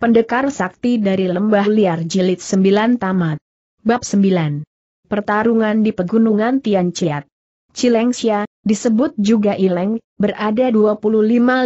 Pendekar Sakti dari Lembah Liar Jilid 9 Tamat. Bab 9. Pertarungan di Pegunungan Tian Tianciat. Cilengsia, disebut juga Ileng, berada 25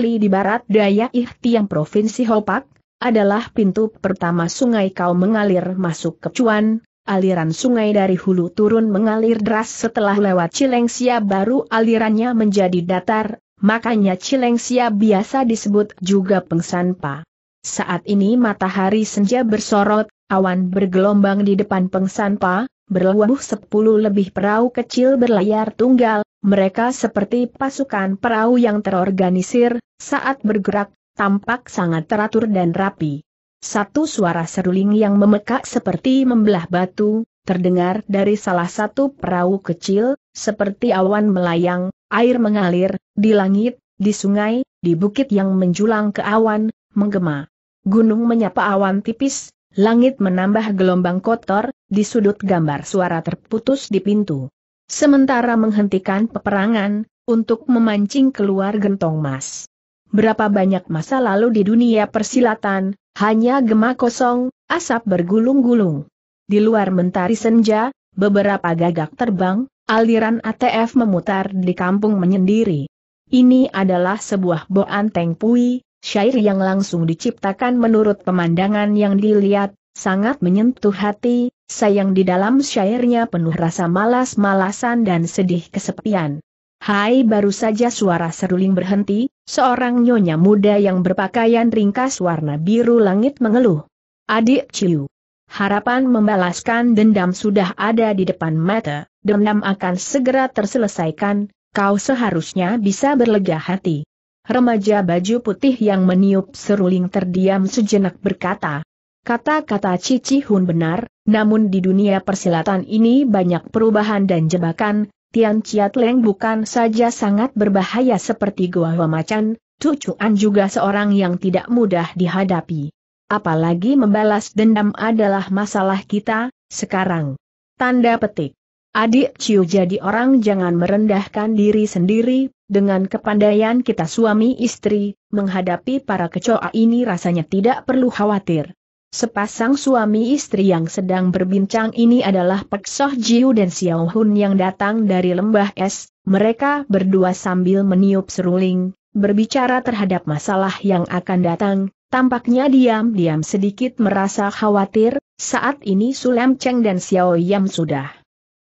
li di barat daya Ihtiang Provinsi Hopak, adalah pintu pertama sungai Kau mengalir masuk ke Cuan, aliran sungai dari hulu turun mengalir deras setelah lewat Cilengsia baru alirannya menjadi datar, makanya Cilengsia biasa disebut juga Pengsanpa. Saat ini matahari senja bersorot, awan bergelombang di depan pengsanpa, berlabuh sepuluh lebih perahu kecil berlayar tunggal, mereka seperti pasukan perahu yang terorganisir, saat bergerak, tampak sangat teratur dan rapi. Satu suara seruling yang memekak seperti membelah batu, terdengar dari salah satu perahu kecil, seperti awan melayang, air mengalir, di langit, di sungai, di bukit yang menjulang ke awan, menggema. Gunung menyapa awan tipis, langit menambah gelombang kotor, di sudut gambar suara terputus di pintu. Sementara menghentikan peperangan, untuk memancing keluar gentong mas. Berapa banyak masa lalu di dunia persilatan, hanya gema kosong, asap bergulung-gulung. Di luar mentari senja, beberapa gagak terbang, aliran ATF memutar di kampung menyendiri. Ini adalah sebuah boanteng pui, Syair yang langsung diciptakan menurut pemandangan yang dilihat, sangat menyentuh hati, sayang di dalam syairnya penuh rasa malas-malasan dan sedih kesepian. Hai baru saja suara seruling berhenti, seorang nyonya muda yang berpakaian ringkas warna biru langit mengeluh. Adik Ciu. Harapan membalaskan dendam sudah ada di depan mata, dendam akan segera terselesaikan, kau seharusnya bisa berlega hati. Remaja baju putih yang meniup seruling terdiam sejenak berkata. Kata-kata Cici Hun benar, namun di dunia persilatan ini banyak perubahan dan jebakan, Tian Chiat Leng bukan saja sangat berbahaya seperti Goa Macan, Cucuan juga seorang yang tidak mudah dihadapi. Apalagi membalas dendam adalah masalah kita, sekarang. Tanda petik. Adik Ciu jadi orang jangan merendahkan diri sendiri, dengan kepandaian kita suami istri, menghadapi para kecoa ini rasanya tidak perlu khawatir. Sepasang suami istri yang sedang berbincang ini adalah Pek Soh Jiu dan Xiao Hun yang datang dari lembah es, mereka berdua sambil meniup seruling, berbicara terhadap masalah yang akan datang, tampaknya diam-diam sedikit merasa khawatir, saat ini Sulem Cheng dan Xiao Yam sudah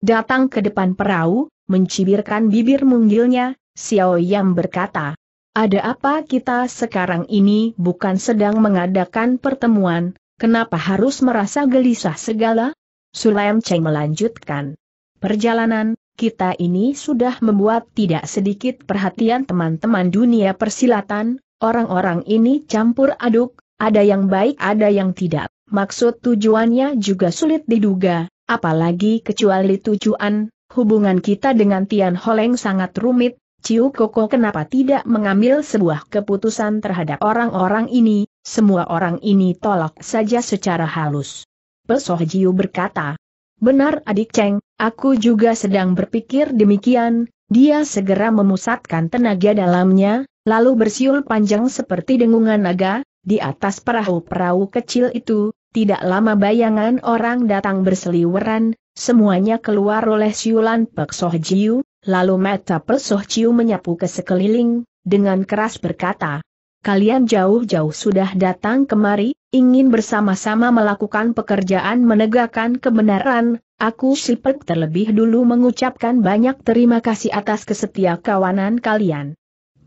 datang ke depan perahu, mencibirkan bibir mungilnya. Xiao Yang berkata, ada apa kita sekarang ini bukan sedang mengadakan pertemuan, kenapa harus merasa gelisah segala? Sulaim Cheng melanjutkan. Perjalanan, kita ini sudah membuat tidak sedikit perhatian teman-teman dunia persilatan, orang-orang ini campur aduk, ada yang baik ada yang tidak, maksud tujuannya juga sulit diduga, apalagi kecuali tujuan, hubungan kita dengan Tian Holeng sangat rumit, Ciu Koko kenapa tidak mengambil sebuah keputusan terhadap orang-orang ini, semua orang ini tolak saja secara halus. Pesoh Jiu berkata, Benar adik Cheng, aku juga sedang berpikir demikian, dia segera memusatkan tenaga dalamnya, lalu bersiul panjang seperti dengungan naga, di atas perahu-perahu kecil itu, tidak lama bayangan orang datang berseliweran, semuanya keluar oleh siulan Pesoh Jiu, Lalu mata Persoh Ciu menyapu ke sekeliling, dengan keras berkata, Kalian jauh-jauh sudah datang kemari, ingin bersama-sama melakukan pekerjaan menegakkan kebenaran, aku Sipek terlebih dulu mengucapkan banyak terima kasih atas kesetia kawanan kalian.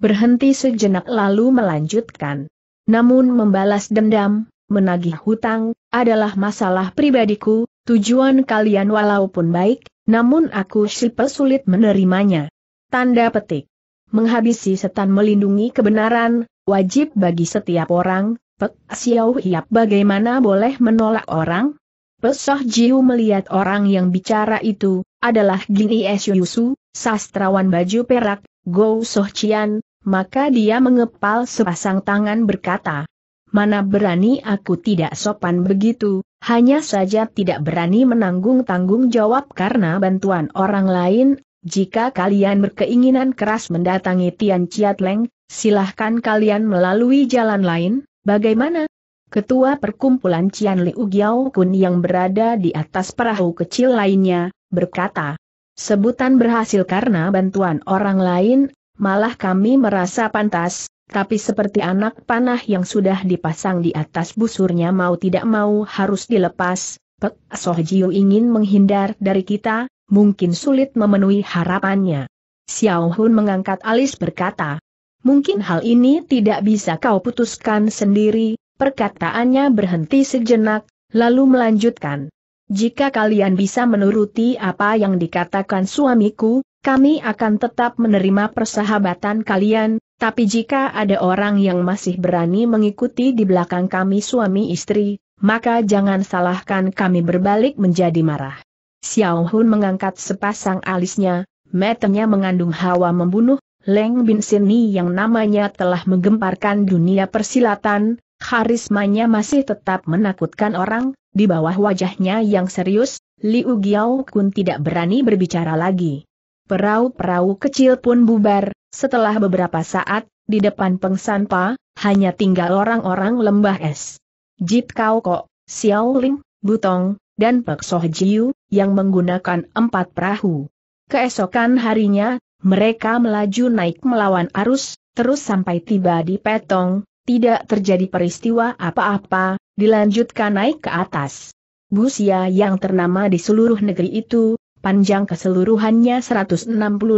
Berhenti sejenak lalu melanjutkan. Namun membalas dendam, menagih hutang, adalah masalah pribadiku, tujuan kalian walaupun baik, namun aku sih pesulit menerimanya. Tanda petik. Menghabisi setan melindungi kebenaran, wajib bagi setiap orang, Pek Xiao Hiap bagaimana boleh menolak orang? Pesoh Jiu melihat orang yang bicara itu, adalah Gini Es Yusu, sastrawan baju perak, Go Soh Cian, maka dia mengepal sepasang tangan berkata, Mana berani aku tidak sopan begitu, hanya saja tidak berani menanggung tanggung jawab karena bantuan orang lain, jika kalian berkeinginan keras mendatangi Tian Leng, silahkan kalian melalui jalan lain, bagaimana? Ketua perkumpulan Cian Liu Giao Kun yang berada di atas perahu kecil lainnya, berkata, Sebutan berhasil karena bantuan orang lain, malah kami merasa pantas, tapi seperti anak panah yang sudah dipasang di atas busurnya mau tidak mau harus dilepas, Pek Sohjiu ingin menghindar dari kita, mungkin sulit memenuhi harapannya. Xiao Hun mengangkat alis berkata, mungkin hal ini tidak bisa kau putuskan sendiri, perkataannya berhenti sejenak, lalu melanjutkan. Jika kalian bisa menuruti apa yang dikatakan suamiku, kami akan tetap menerima persahabatan kalian, tapi jika ada orang yang masih berani mengikuti di belakang kami suami istri, maka jangan salahkan kami berbalik menjadi marah. Xiao Hun mengangkat sepasang alisnya, matanya mengandung hawa membunuh, Leng Bin Sini yang namanya telah menggemparkan dunia persilatan, karismanya masih tetap menakutkan orang, di bawah wajahnya yang serius, Liu Giao Kun tidak berani berbicara lagi. Perahu-perahu kecil pun bubar, setelah beberapa saat, di depan pengsanpa hanya tinggal orang-orang lembah es. Jit Kau Kok, Xiao Ling, Butong, dan Pek Soh Jiu, yang menggunakan empat perahu. Keesokan harinya, mereka melaju naik melawan arus, terus sampai tiba di Petong, tidak terjadi peristiwa apa-apa, dilanjutkan naik ke atas. Busia yang ternama di seluruh negeri itu, panjang keseluruhannya 160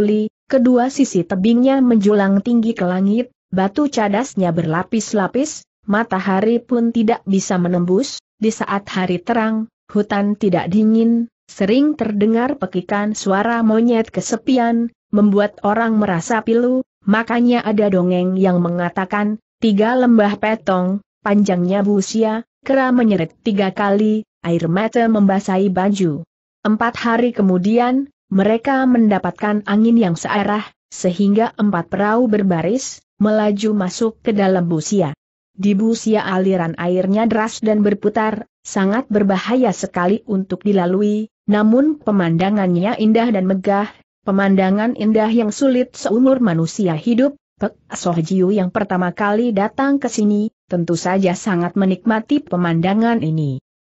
li, Kedua sisi tebingnya menjulang tinggi ke langit, batu cadasnya berlapis-lapis, matahari pun tidak bisa menembus, di saat hari terang, hutan tidak dingin, sering terdengar pekikan suara monyet kesepian, membuat orang merasa pilu, makanya ada dongeng yang mengatakan, tiga lembah petong, panjangnya busia, kera menyeret tiga kali, air mata membasahi baju. Empat hari kemudian, mereka mendapatkan angin yang searah, sehingga empat perahu berbaris, melaju masuk ke dalam busia. Di busia aliran airnya deras dan berputar, sangat berbahaya sekali untuk dilalui, namun pemandangannya indah dan megah, pemandangan indah yang sulit seumur manusia hidup, Pek Sohjiu yang pertama kali datang ke sini, tentu saja sangat menikmati pemandangan ini.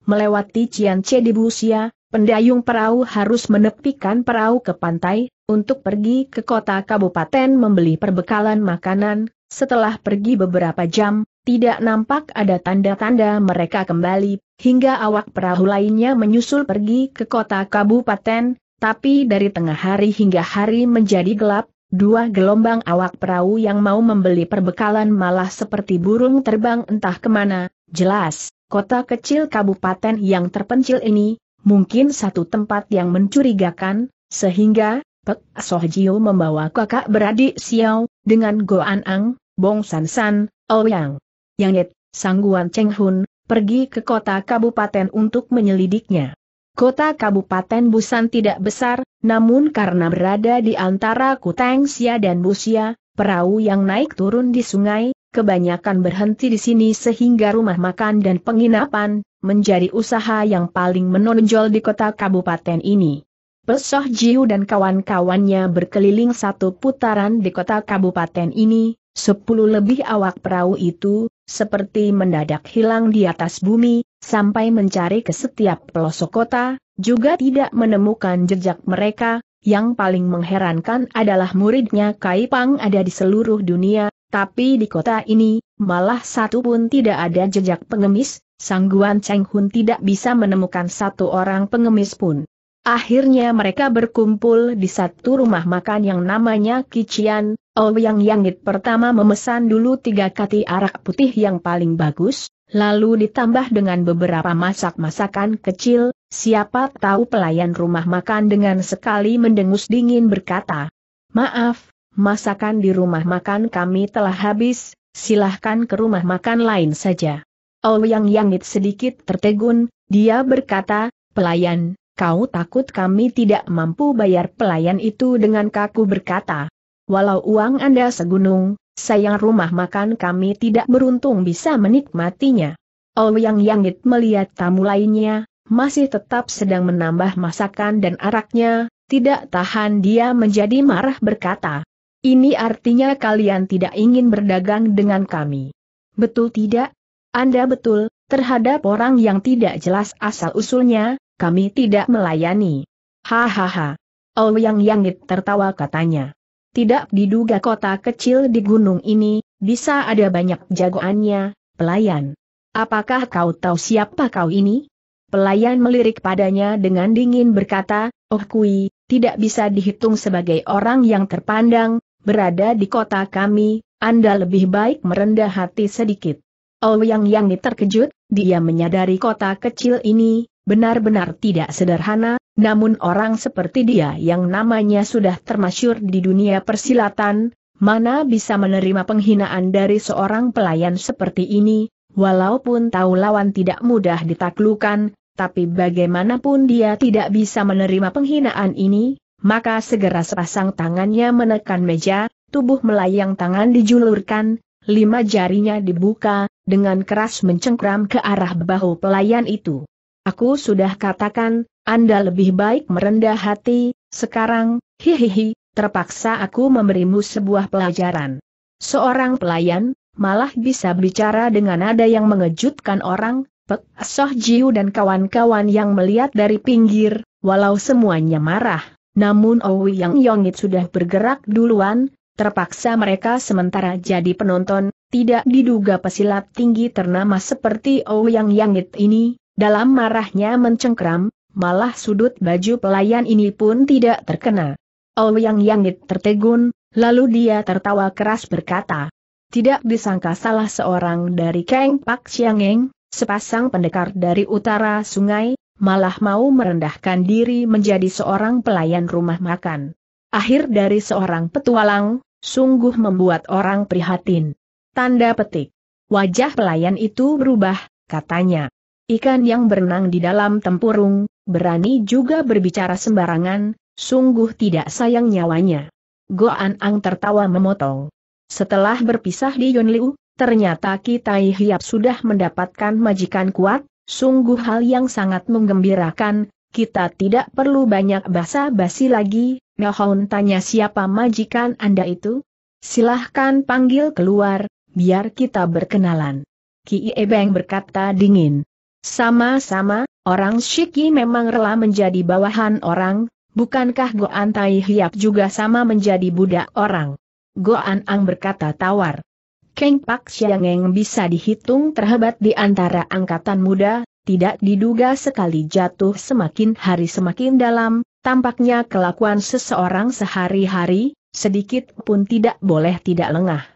Melewati Cianche di busia, pendayung perahu harus menepikan perahu ke pantai, untuk pergi ke kota kabupaten membeli perbekalan makanan, setelah pergi beberapa jam, tidak nampak ada tanda-tanda mereka kembali, hingga awak perahu lainnya menyusul pergi ke kota kabupaten, tapi dari tengah hari hingga hari menjadi gelap, dua gelombang awak perahu yang mau membeli perbekalan malah seperti burung terbang entah kemana, jelas, kota kecil kabupaten yang terpencil ini, mungkin satu tempat yang mencurigakan, sehingga, Pek Soh membawa kakak beradik Xiao, dengan Goan Ang, Bong San San, Ouyang, Yet, Sangguan Cheng Hun, pergi ke kota kabupaten untuk menyelidiknya. Kota Kabupaten Busan tidak besar, namun karena berada di antara Xia dan Busia, perahu yang naik turun di sungai, kebanyakan berhenti di sini sehingga rumah makan dan penginapan, menjadi usaha yang paling menonjol di kota kabupaten ini. Pesoh Jiu dan kawan-kawannya berkeliling satu putaran di kota kabupaten ini, sepuluh lebih awak perahu itu, seperti mendadak hilang di atas bumi, sampai mencari ke setiap pelosok kota, juga tidak menemukan jejak mereka, yang paling mengherankan adalah muridnya Kaipang ada di seluruh dunia, tapi di kota ini, malah satu pun tidak ada jejak pengemis, Sangguan Cheng Hun tidak bisa menemukan satu orang pengemis pun. Akhirnya mereka berkumpul di satu rumah makan yang namanya Kician, Ouyang oh, Yangit pertama memesan dulu tiga kati arak putih yang paling bagus, lalu ditambah dengan beberapa masak-masakan kecil, siapa tahu pelayan rumah makan dengan sekali mendengus dingin berkata, Maaf, masakan di rumah makan kami telah habis, silahkan ke rumah makan lain saja yang Yangit sedikit tertegun, dia berkata, pelayan, kau takut kami tidak mampu bayar pelayan itu dengan kaku berkata. Walau uang Anda segunung, sayang rumah makan kami tidak beruntung bisa menikmatinya. yang Yangit melihat tamu lainnya, masih tetap sedang menambah masakan dan araknya, tidak tahan dia menjadi marah berkata. Ini artinya kalian tidak ingin berdagang dengan kami. Betul tidak? Anda betul, terhadap orang yang tidak jelas asal-usulnya, kami tidak melayani. Hahaha. Oh yang Yangit tertawa katanya. Tidak diduga kota kecil di gunung ini, bisa ada banyak jagoannya, pelayan. Apakah kau tahu siapa kau ini? Pelayan melirik padanya dengan dingin berkata, Oh kui, tidak bisa dihitung sebagai orang yang terpandang, berada di kota kami, Anda lebih baik merendah hati sedikit. Ouyang oh, Yang terkejut, dia menyadari kota kecil ini, benar-benar tidak sederhana, namun orang seperti dia yang namanya sudah termasyur di dunia persilatan, mana bisa menerima penghinaan dari seorang pelayan seperti ini, walaupun tahu lawan tidak mudah ditaklukan, tapi bagaimanapun dia tidak bisa menerima penghinaan ini, maka segera sepasang tangannya menekan meja, tubuh melayang tangan dijulurkan, lima jarinya dibuka, dengan keras mencengkram ke arah bahu pelayan itu. Aku sudah katakan, Anda lebih baik merendah hati, sekarang, hihihi, terpaksa aku memberimu sebuah pelajaran. Seorang pelayan, malah bisa bicara dengan nada yang mengejutkan orang, Pek Soh Jiu dan kawan-kawan yang melihat dari pinggir, walau semuanya marah. Namun Owi oh Yang Yongit sudah bergerak duluan, terpaksa mereka sementara jadi penonton, tidak diduga pesilat tinggi ternama seperti Ouyang oh Yangit ini, dalam marahnya mencengkram, malah sudut baju pelayan ini pun tidak terkena. Ouyang oh Yangit tertegun, lalu dia tertawa keras berkata, tidak disangka salah seorang dari Kang Pak Siangeng, sepasang pendekar dari utara sungai, malah mau merendahkan diri menjadi seorang pelayan rumah makan. Akhir dari seorang petualang, sungguh membuat orang prihatin. Tanda petik. Wajah pelayan itu berubah, katanya. Ikan yang berenang di dalam tempurung, berani juga berbicara sembarangan, sungguh tidak sayang nyawanya. Goan Ang tertawa memotong. Setelah berpisah di Liu, ternyata Kitai Hiap sudah mendapatkan majikan kuat, sungguh hal yang sangat menggembirakan, kita tidak perlu banyak basa-basi lagi, Nohon tanya siapa majikan Anda itu? Silahkan panggil keluar, biar kita berkenalan. Ki Ebeng berkata dingin. Sama-sama, orang Shiki memang rela menjadi bawahan orang, bukankah Goan Tai Hiap juga sama menjadi budak orang? Goan Ang berkata tawar. Keng Pak yang bisa dihitung terhebat di antara angkatan muda, tidak diduga sekali jatuh semakin hari semakin dalam, tampaknya kelakuan seseorang sehari-hari, sedikit pun tidak boleh tidak lengah.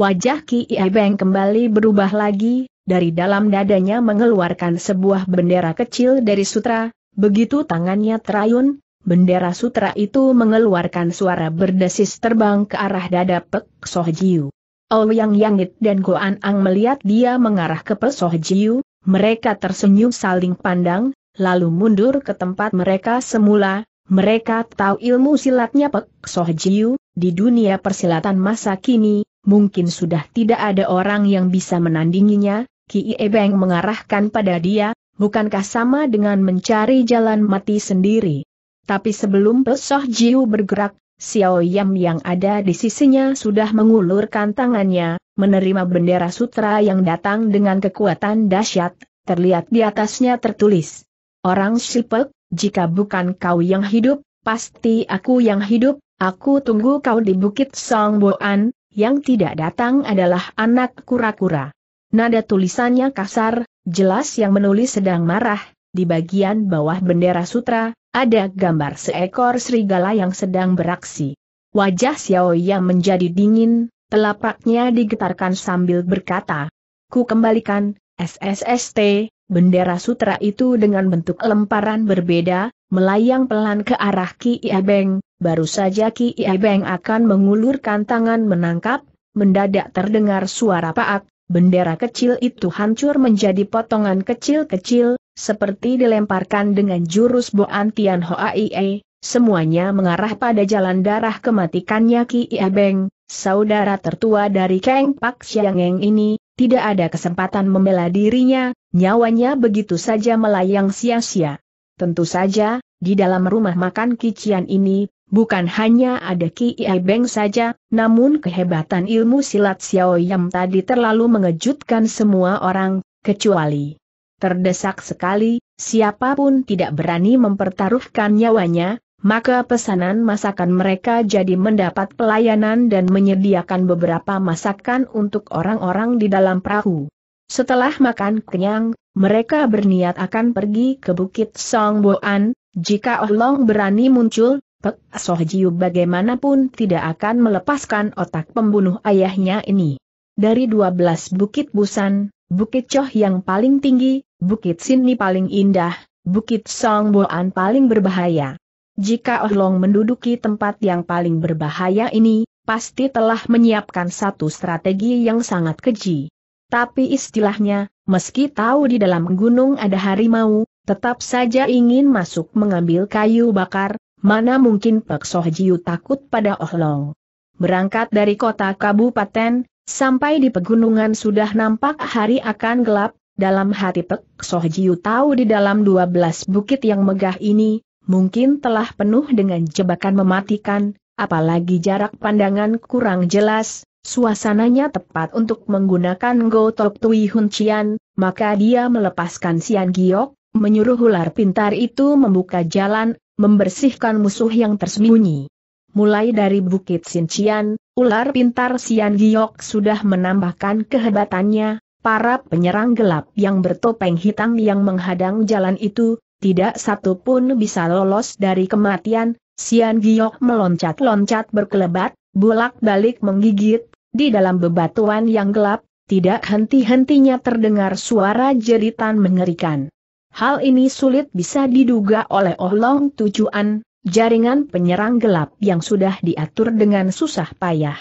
Wajah Ki Ibeng kembali berubah lagi, dari dalam dadanya mengeluarkan sebuah bendera kecil dari sutra, begitu tangannya terayun, bendera sutra itu mengeluarkan suara berdesis terbang ke arah dada Pek Soh Jiu. Oh Yang Yangit dan Goan Ang melihat dia mengarah ke Soh Jiu, mereka tersenyum saling pandang, lalu mundur ke tempat mereka semula, mereka tahu ilmu silatnya Pek Soh Jiu, di dunia persilatan masa kini, mungkin sudah tidak ada orang yang bisa menandinginya, Ki Ebeng mengarahkan pada dia, bukankah sama dengan mencari jalan mati sendiri. Tapi sebelum Pesoh Jiu bergerak, Xiao Yam yang ada di sisinya sudah mengulurkan tangannya, menerima bendera sutra yang datang dengan kekuatan dahsyat, terlihat di atasnya tertulis. Orang Shipek, jika bukan kau yang hidup, pasti aku yang hidup, aku tunggu kau di Bukit Songboan, yang tidak datang adalah anak kura-kura. Nada tulisannya kasar, jelas yang menulis sedang marah, di bagian bawah bendera sutra, ada gambar seekor serigala yang sedang beraksi. Wajah Xiao Yang menjadi dingin, telapaknya digetarkan sambil berkata, Ku kembalikan, SSST, bendera sutra itu dengan bentuk lemparan berbeda, melayang pelan ke arah Ki Abeng, baru saja Ki Ebeng akan mengulurkan tangan menangkap, mendadak terdengar suara paak, bendera kecil itu hancur menjadi potongan kecil-kecil, seperti dilemparkan dengan jurus Boan Tian Ie, semuanya mengarah pada jalan darah kematikannya Ki Ebeng, saudara tertua dari Keng Pak Siangeng ini, tidak ada kesempatan membela dirinya, nyawanya begitu saja melayang sia-sia. Tentu saja, di dalam rumah makan kician ini, Bukan hanya ada Ki Beng saja, namun kehebatan ilmu silat Xiao Yam tadi terlalu mengejutkan semua orang, kecuali terdesak sekali, siapapun tidak berani mempertaruhkan nyawanya, maka pesanan masakan mereka jadi mendapat pelayanan dan menyediakan beberapa masakan untuk orang-orang di dalam perahu. Setelah makan kenyang, mereka berniat akan pergi ke Bukit Song Boan, jika Ohlong berani muncul, Pek Sohjiu bagaimanapun tidak akan melepaskan otak pembunuh ayahnya ini. Dari 12 bukit Busan, Bukit Choh yang paling tinggi, Bukit Sini paling indah, Bukit Songboan paling berbahaya. Jika Oh Long menduduki tempat yang paling berbahaya ini, pasti telah menyiapkan satu strategi yang sangat keji. Tapi istilahnya, meski tahu di dalam gunung ada harimau, tetap saja ingin masuk mengambil kayu bakar, Mana mungkin Pak Sohjiu takut pada Oh Long. Berangkat dari kota kabupaten, sampai di pegunungan sudah nampak hari akan gelap, dalam hati Pak Sohjiu tahu di dalam 12 bukit yang megah ini, mungkin telah penuh dengan jebakan mematikan, apalagi jarak pandangan kurang jelas, Suasananya tepat untuk menggunakan Go Tok Tui Hun Chian, maka dia melepaskan Sian Giok, menyuruh ular pintar itu membuka jalan membersihkan musuh yang tersembunyi. Mulai dari Bukit Sincian, ular pintar Sian Giok sudah menambahkan kehebatannya, para penyerang gelap yang bertopeng hitam yang menghadang jalan itu, tidak satu pun bisa lolos dari kematian, Sian Giok meloncat-loncat berkelebat, bolak-balik menggigit, di dalam bebatuan yang gelap, tidak henti-hentinya terdengar suara jeritan mengerikan. Hal ini sulit bisa diduga oleh Oh Long Tujuan, jaringan penyerang gelap yang sudah diatur dengan susah payah.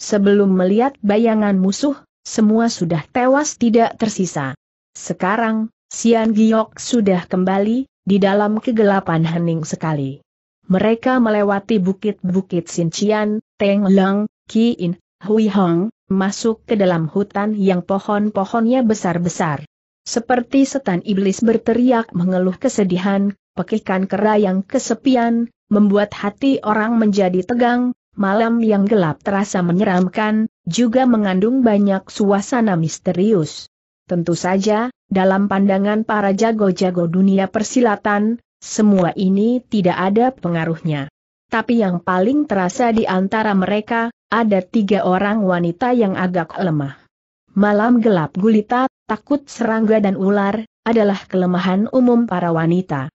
Sebelum melihat bayangan musuh, semua sudah tewas tidak tersisa. Sekarang, Sian Giok sudah kembali, di dalam kegelapan hening sekali. Mereka melewati bukit-bukit Teng Sincian, Ki In, Hui Hong, masuk ke dalam hutan yang pohon-pohonnya besar-besar. Seperti setan iblis berteriak mengeluh kesedihan, pekikan kera yang kesepian, membuat hati orang menjadi tegang, malam yang gelap terasa menyeramkan, juga mengandung banyak suasana misterius. Tentu saja, dalam pandangan para jago-jago dunia persilatan, semua ini tidak ada pengaruhnya. Tapi yang paling terasa di antara mereka, ada tiga orang wanita yang agak lemah. Malam gelap gulita takut serangga dan ular, adalah kelemahan umum para wanita.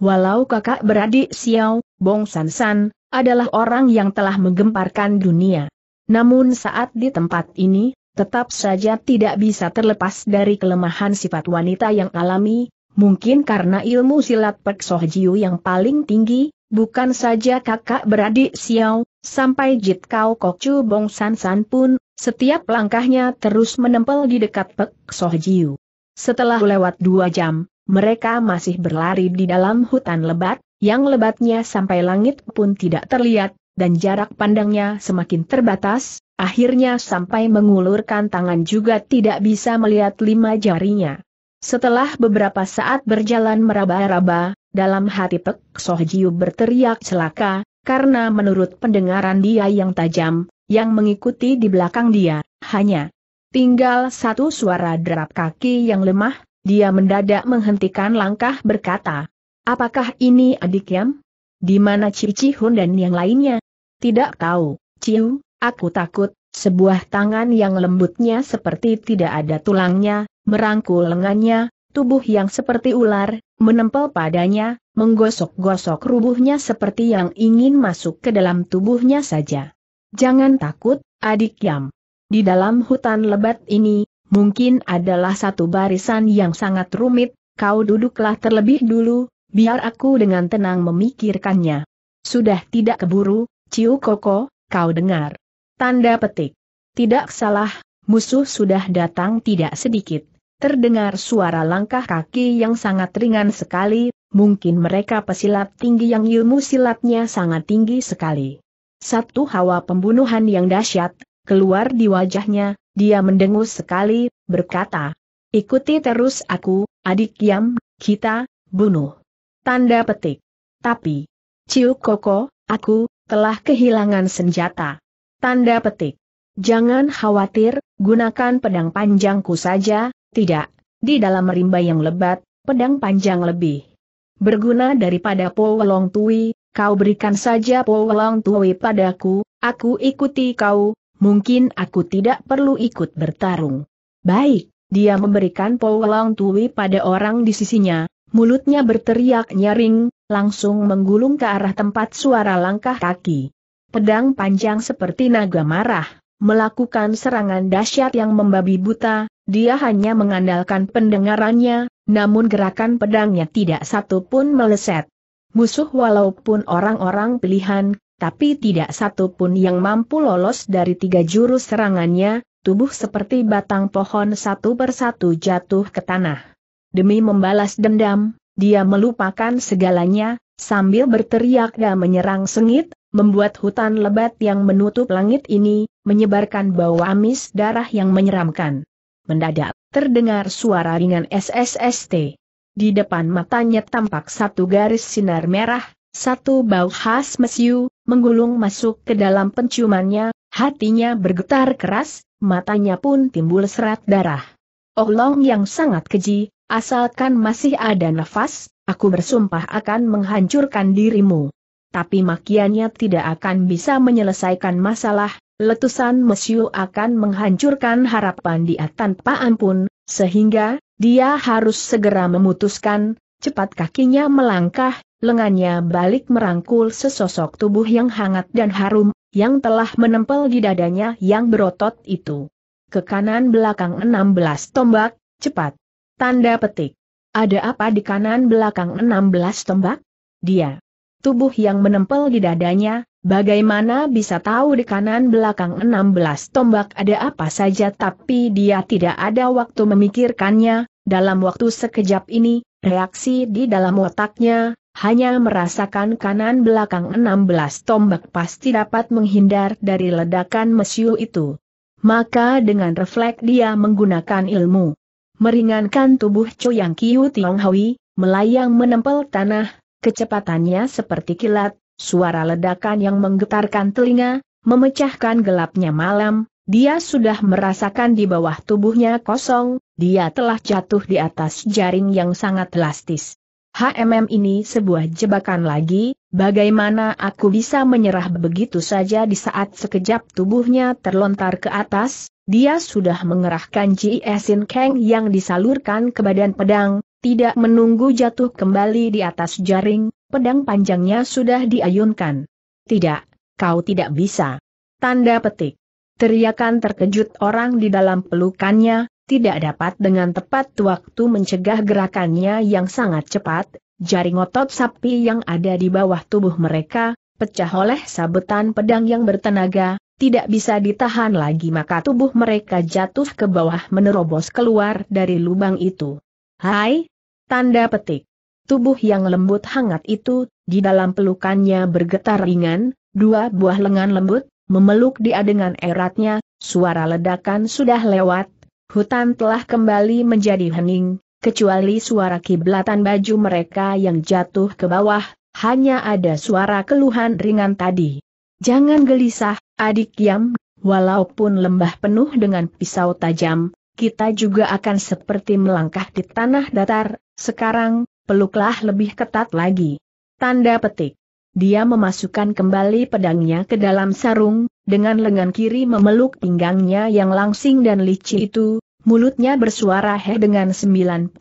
Walau kakak beradik Xiao, Bong San San, adalah orang yang telah menggemparkan dunia. Namun saat di tempat ini, tetap saja tidak bisa terlepas dari kelemahan sifat wanita yang alami, mungkin karena ilmu silat Pek Soh Jiu yang paling tinggi, Bukan saja kakak beradik Xiao, sampai Jit Kau Kok Chu Bong San San pun, setiap langkahnya terus menempel di dekat Pek Soh Jiu. Setelah lewat dua jam, mereka masih berlari di dalam hutan lebat, yang lebatnya sampai langit pun tidak terlihat, dan jarak pandangnya semakin terbatas, akhirnya sampai mengulurkan tangan juga tidak bisa melihat lima jarinya. Setelah beberapa saat berjalan meraba-raba, dalam hati Pek Soh berteriak celaka, karena menurut pendengaran dia yang tajam, yang mengikuti di belakang dia, hanya tinggal satu suara derap kaki yang lemah, dia mendadak menghentikan langkah berkata, Apakah ini adik Yam? Di mana Cici Hun dan yang lainnya? Tidak tahu, Ciu, aku takut, sebuah tangan yang lembutnya seperti tidak ada tulangnya, merangkul lengannya, Tubuh yang seperti ular, menempel padanya, menggosok-gosok rubuhnya seperti yang ingin masuk ke dalam tubuhnya saja. Jangan takut, adik Yam. Di dalam hutan lebat ini, mungkin adalah satu barisan yang sangat rumit, kau duduklah terlebih dulu, biar aku dengan tenang memikirkannya. Sudah tidak keburu, Ciu Koko, kau dengar. Tanda petik. Tidak salah, musuh sudah datang tidak sedikit terdengar suara langkah kaki yang sangat ringan sekali, mungkin mereka pesilat tinggi yang ilmu silatnya sangat tinggi sekali. Satu hawa pembunuhan yang dahsyat, keluar di wajahnya, dia mendengus sekali, berkata, Ikuti terus aku, adik Yam, kita, bunuh. Tanda petik. Tapi, Ciu Koko, aku, telah kehilangan senjata. Tanda petik. Jangan khawatir, gunakan pedang panjangku saja, tidak, di dalam rimba yang lebat, pedang panjang lebih berguna daripada Po Tui, kau berikan saja Po Tui padaku, aku ikuti kau, mungkin aku tidak perlu ikut bertarung. Baik, dia memberikan Po Tui pada orang di sisinya, mulutnya berteriak nyaring, langsung menggulung ke arah tempat suara langkah kaki. Pedang panjang seperti naga marah, melakukan serangan dahsyat yang membabi buta, dia hanya mengandalkan pendengarannya, namun gerakan pedangnya tidak satu pun meleset. Musuh walaupun orang-orang pilihan, tapi tidak satu pun yang mampu lolos dari tiga jurus serangannya, tubuh seperti batang pohon satu persatu jatuh ke tanah. Demi membalas dendam, dia melupakan segalanya, sambil berteriak dan menyerang sengit, membuat hutan lebat yang menutup langit ini, menyebarkan bau amis darah yang menyeramkan mendadak terdengar suara ringan SSST. Di depan matanya tampak satu garis sinar merah, satu bau khas mesiu, menggulung masuk ke dalam penciumannya, hatinya bergetar keras, matanya pun timbul serat darah. Long yang sangat keji, asalkan masih ada nafas, aku bersumpah akan menghancurkan dirimu. Tapi makiannya tidak akan bisa menyelesaikan masalah, letusan Mesiu akan menghancurkan harapan dia tanpa ampun, sehingga, dia harus segera memutuskan, cepat kakinya melangkah, lengannya balik merangkul sesosok tubuh yang hangat dan harum, yang telah menempel di dadanya yang berotot itu. Ke kanan belakang 16 tombak, cepat. Tanda petik. Ada apa di kanan belakang 16 tombak? Dia tubuh yang menempel di dadanya, bagaimana bisa tahu di kanan belakang 16 tombak ada apa saja tapi dia tidak ada waktu memikirkannya, dalam waktu sekejap ini, reaksi di dalam otaknya, hanya merasakan kanan belakang 16 tombak pasti dapat menghindar dari ledakan mesiu itu. Maka dengan refleks dia menggunakan ilmu. Meringankan tubuh Choyang Kiu Tiong Hui, melayang menempel tanah, Kecepatannya seperti kilat, suara ledakan yang menggetarkan telinga, memecahkan gelapnya malam, dia sudah merasakan di bawah tubuhnya kosong, dia telah jatuh di atas jaring yang sangat elastis. HMM ini sebuah jebakan lagi, bagaimana aku bisa menyerah begitu saja di saat sekejap tubuhnya terlontar ke atas, dia sudah mengerahkan Ji Esin Kang yang disalurkan ke badan pedang, tidak menunggu jatuh kembali di atas jaring, pedang panjangnya sudah diayunkan. Tidak, kau tidak bisa. Tanda petik. Teriakan terkejut orang di dalam pelukannya, tidak dapat dengan tepat waktu mencegah gerakannya yang sangat cepat, jaring otot sapi yang ada di bawah tubuh mereka, pecah oleh sabetan pedang yang bertenaga, tidak bisa ditahan lagi maka tubuh mereka jatuh ke bawah menerobos keluar dari lubang itu. Hai, Tanda petik. Tubuh yang lembut hangat itu, di dalam pelukannya bergetar ringan, dua buah lengan lembut, memeluk dia dengan eratnya, suara ledakan sudah lewat, hutan telah kembali menjadi hening, kecuali suara kiblatan baju mereka yang jatuh ke bawah, hanya ada suara keluhan ringan tadi. Jangan gelisah, adik Yam, walaupun lembah penuh dengan pisau tajam, kita juga akan seperti melangkah di tanah datar, sekarang, peluklah lebih ketat lagi. Tanda petik. Dia memasukkan kembali pedangnya ke dalam sarung, dengan lengan kiri memeluk pinggangnya yang langsing dan licin itu, mulutnya bersuara heh dengan 90%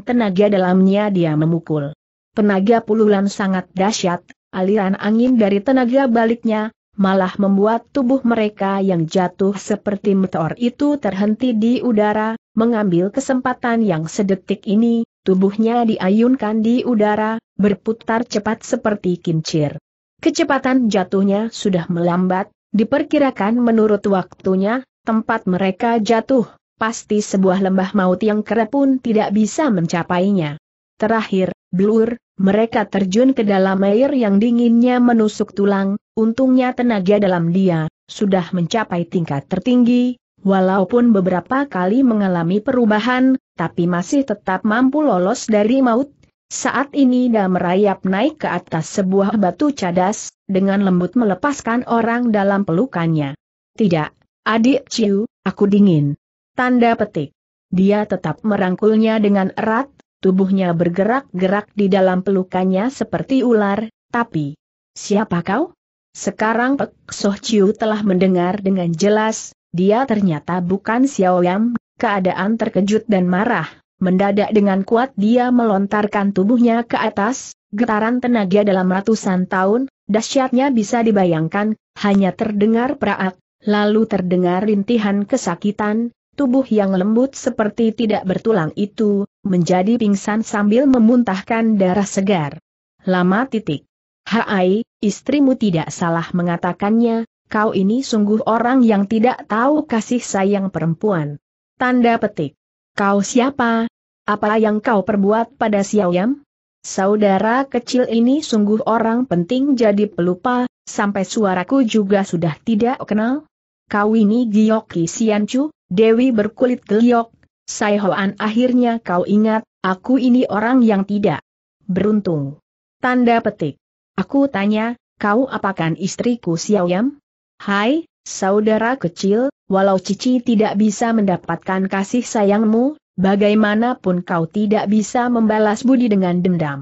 tenaga dalamnya dia memukul. Tenaga pululan sangat dahsyat, aliran angin dari tenaga baliknya, malah membuat tubuh mereka yang jatuh seperti meteor itu terhenti di udara, mengambil kesempatan yang sedetik ini, tubuhnya diayunkan di udara, berputar cepat seperti kincir. Kecepatan jatuhnya sudah melambat, diperkirakan menurut waktunya, tempat mereka jatuh, pasti sebuah lembah maut yang kerap pun tidak bisa mencapainya. Terakhir, blur, mereka terjun ke dalam air yang dinginnya menusuk tulang, Untungnya tenaga dalam dia, sudah mencapai tingkat tertinggi, walaupun beberapa kali mengalami perubahan, tapi masih tetap mampu lolos dari maut. Saat ini dia merayap naik ke atas sebuah batu cadas, dengan lembut melepaskan orang dalam pelukannya. Tidak, adik Ciu, aku dingin. Tanda petik. Dia tetap merangkulnya dengan erat, tubuhnya bergerak-gerak di dalam pelukannya seperti ular, tapi... Siapa kau? Sekarang Pek Soh Chiu telah mendengar dengan jelas, dia ternyata bukan Xiao Yam, keadaan terkejut dan marah. Mendadak dengan kuat dia melontarkan tubuhnya ke atas, getaran tenaga dalam ratusan tahun, dahsyatnya bisa dibayangkan, hanya terdengar peraak, lalu terdengar rintihan kesakitan, tubuh yang lembut seperti tidak bertulang itu, menjadi pingsan sambil memuntahkan darah segar. Lama titik. Hai, istrimu tidak salah mengatakannya, kau ini sungguh orang yang tidak tahu kasih sayang perempuan. Tanda petik. Kau siapa? Apa yang kau perbuat pada Xiaoyam? Saudara kecil ini sungguh orang penting jadi pelupa, sampai suaraku juga sudah tidak kenal. Kau ini Gioki Siancu, Dewi berkulit geliok. Sai Hoan akhirnya kau ingat, aku ini orang yang tidak beruntung. Tanda petik. Aku tanya, kau apakan istriku Xiaoyam? Hai, saudara kecil, walau Cici tidak bisa mendapatkan kasih sayangmu, bagaimanapun kau tidak bisa membalas budi dengan dendam.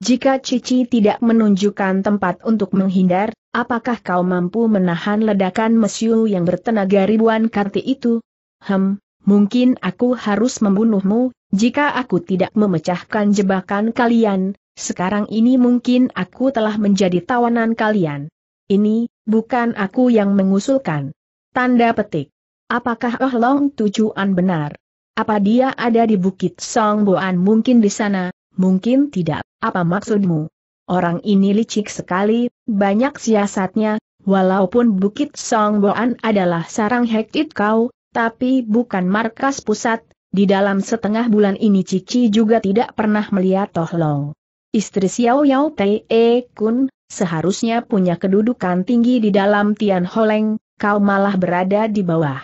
Jika Cici tidak menunjukkan tempat untuk menghindar, apakah kau mampu menahan ledakan mesiu yang bertenaga ribuan karti itu? Hem, mungkin aku harus membunuhmu, jika aku tidak memecahkan jebakan kalian, sekarang ini mungkin aku telah menjadi tawanan kalian. Ini, bukan aku yang mengusulkan. Tanda petik. Apakah Oh Long tujuan benar? Apa dia ada di Bukit Song Boan mungkin di sana, mungkin tidak, apa maksudmu? Orang ini licik sekali, banyak siasatnya, walaupun Bukit Song Boan adalah sarang hektit kau, tapi bukan markas pusat, di dalam setengah bulan ini Cici juga tidak pernah melihat oh Long istri Xiao Yao Te E Kun, seharusnya punya kedudukan tinggi di dalam Tian Holeng, kau malah berada di bawah.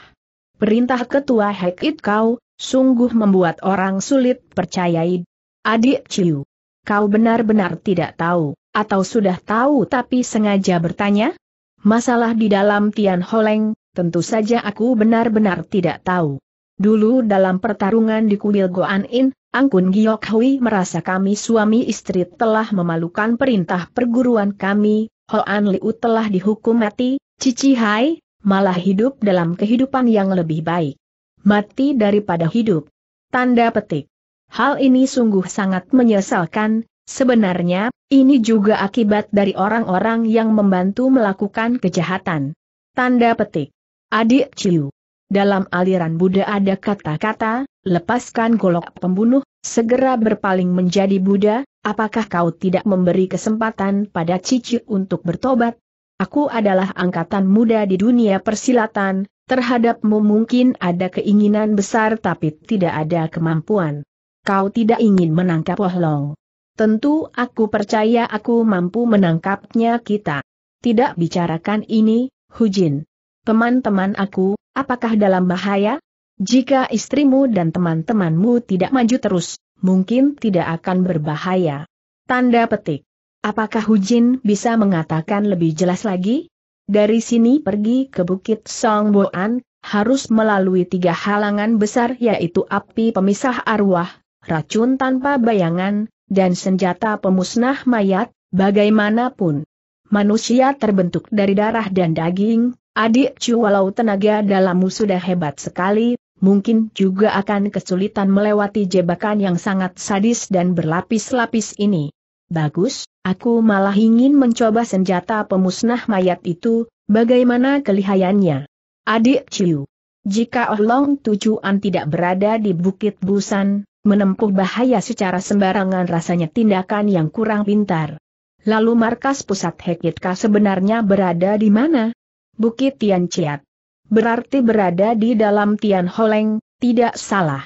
Perintah ketua It kau, sungguh membuat orang sulit percayai. Adik Ciu, kau benar-benar tidak tahu, atau sudah tahu tapi sengaja bertanya? Masalah di dalam Tian Holeng, tentu saja aku benar-benar tidak tahu. Dulu dalam pertarungan di kuil Goan In, Angkun Giok Hui merasa kami suami istri telah memalukan perintah perguruan kami, Hoan Liu telah dihukum mati, Cici Hai, malah hidup dalam kehidupan yang lebih baik. Mati daripada hidup. Tanda petik. Hal ini sungguh sangat menyesalkan, sebenarnya, ini juga akibat dari orang-orang yang membantu melakukan kejahatan. Tanda petik. Adik Ciu. Dalam aliran Buddha ada kata-kata, Lepaskan golok pembunuh, segera berpaling menjadi Buddha, apakah kau tidak memberi kesempatan pada Cici untuk bertobat? Aku adalah angkatan muda di dunia persilatan, terhadapmu mungkin ada keinginan besar tapi tidak ada kemampuan. Kau tidak ingin menangkap Wohlong. Tentu aku percaya aku mampu menangkapnya kita. Tidak bicarakan ini, Hujin. Teman-teman aku, apakah dalam bahaya? Jika istrimu dan teman-temanmu tidak maju terus, mungkin tidak akan berbahaya. Tanda petik. Apakah Hujin bisa mengatakan lebih jelas lagi? Dari sini pergi ke Bukit Songboan, harus melalui tiga halangan besar yaitu api pemisah arwah, racun tanpa bayangan, dan senjata pemusnah mayat, bagaimanapun. Manusia terbentuk dari darah dan daging, adik cu walau tenaga dalammu sudah hebat sekali, mungkin juga akan kesulitan melewati jebakan yang sangat sadis dan berlapis-lapis ini. Bagus, aku malah ingin mencoba senjata pemusnah mayat itu, bagaimana kelihayannya. Adik Ciu. Jika Oh Long tujuan tidak berada di Bukit Busan, menempuh bahaya secara sembarangan rasanya tindakan yang kurang pintar. Lalu markas pusat Hekitka sebenarnya berada di mana? Bukit Tian Chiat berarti berada di dalam Tian Holeng, tidak salah.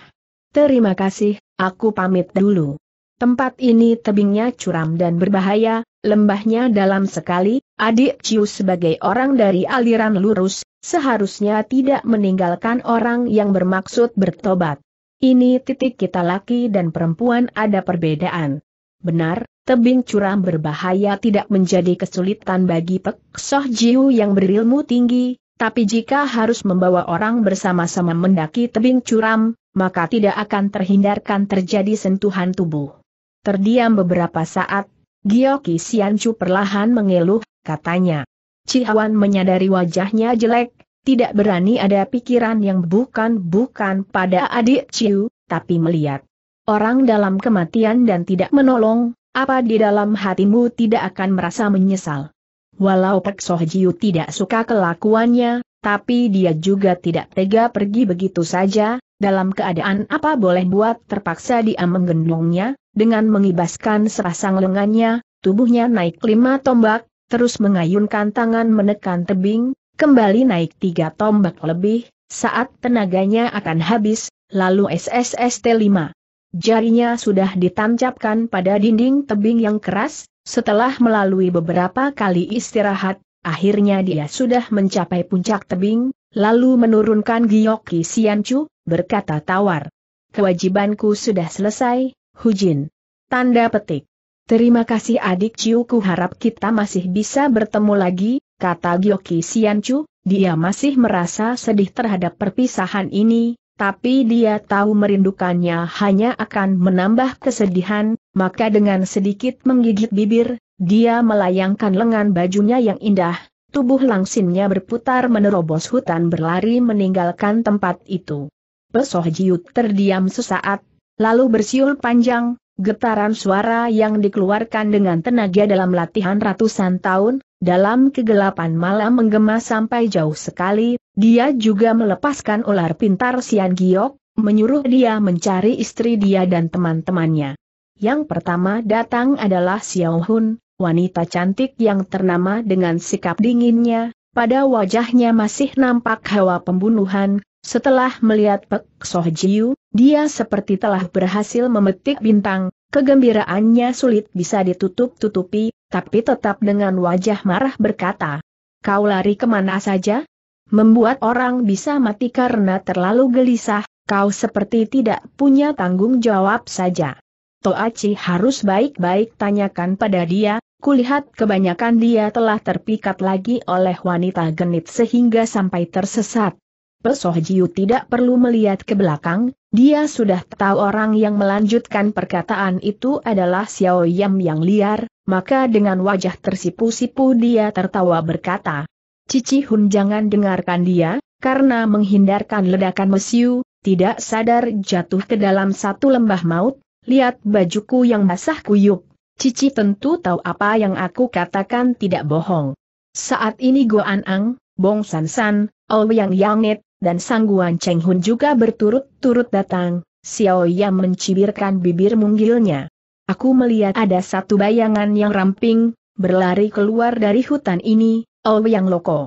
Terima kasih, aku pamit dulu. Tempat ini tebingnya curam dan berbahaya, lembahnya dalam sekali, adik Ciu sebagai orang dari aliran lurus, seharusnya tidak meninggalkan orang yang bermaksud bertobat. Ini titik kita laki dan perempuan ada perbedaan. Benar, tebing curam berbahaya tidak menjadi kesulitan bagi Pek Soh Jiu yang berilmu tinggi, tapi jika harus membawa orang bersama-sama mendaki tebing curam, maka tidak akan terhindarkan terjadi sentuhan tubuh. Terdiam beberapa saat, Gioki Siancu perlahan mengeluh, katanya. Cihawan menyadari wajahnya jelek, tidak berani ada pikiran yang bukan-bukan pada adik Ciu, tapi melihat orang dalam kematian dan tidak menolong, apa di dalam hatimu tidak akan merasa menyesal? Walau Pek Soh Jiu tidak suka kelakuannya, tapi dia juga tidak tega pergi begitu saja, dalam keadaan apa boleh buat terpaksa dia menggendongnya, dengan mengibaskan sepasang lengannya, tubuhnya naik lima tombak, terus mengayunkan tangan menekan tebing, kembali naik tiga tombak lebih, saat tenaganya akan habis, lalu SSST 5. Jarinya sudah ditancapkan pada dinding tebing yang keras, setelah melalui beberapa kali istirahat, akhirnya dia sudah mencapai puncak tebing, lalu menurunkan Giyoki Sianchu, berkata tawar. Kewajibanku sudah selesai, Hujin. Tanda petik. Terima kasih adik Ciu ku harap kita masih bisa bertemu lagi, kata Giyoki Sianchu, dia masih merasa sedih terhadap perpisahan ini, tapi dia tahu merindukannya hanya akan menambah kesedihan, maka dengan sedikit menggigit bibir, dia melayangkan lengan bajunya yang indah, tubuh langsingnya berputar menerobos hutan berlari meninggalkan tempat itu. Pesoh Jiut terdiam sesaat, lalu bersiul panjang, getaran suara yang dikeluarkan dengan tenaga dalam latihan ratusan tahun, dalam kegelapan malam menggema sampai jauh sekali, dia juga melepaskan ular pintar Sian Giok, menyuruh dia mencari istri dia dan teman-temannya. Yang pertama datang adalah Xiao Hun, wanita cantik yang ternama dengan sikap dinginnya, pada wajahnya masih nampak hawa pembunuhan, setelah melihat Pek Soh Jiu, dia seperti telah berhasil memetik bintang, kegembiraannya sulit bisa ditutup-tutupi, tapi tetap dengan wajah marah berkata, Kau lari kemana saja? Membuat orang bisa mati karena terlalu gelisah, kau seperti tidak punya tanggung jawab saja. Toachi harus baik-baik tanyakan pada dia, kulihat kebanyakan dia telah terpikat lagi oleh wanita genit sehingga sampai tersesat. Pesoh tidak perlu melihat ke belakang, dia sudah tahu orang yang melanjutkan perkataan itu adalah Xiao Yam yang liar, maka dengan wajah tersipu-sipu dia tertawa berkata, Cici Hun jangan dengarkan dia, karena menghindarkan ledakan mesiu, tidak sadar jatuh ke dalam satu lembah maut, lihat bajuku yang basah kuyup, Cici tentu tahu apa yang aku katakan tidak bohong. Saat ini Goan Ang, Bong San San, Ouyang Yang dan sang guan Cheng Hun juga berturut-turut datang, Xiao Yang mencibirkan bibir mungilnya. Aku melihat ada satu bayangan yang ramping, berlari keluar dari hutan ini, Oh Yang Loko.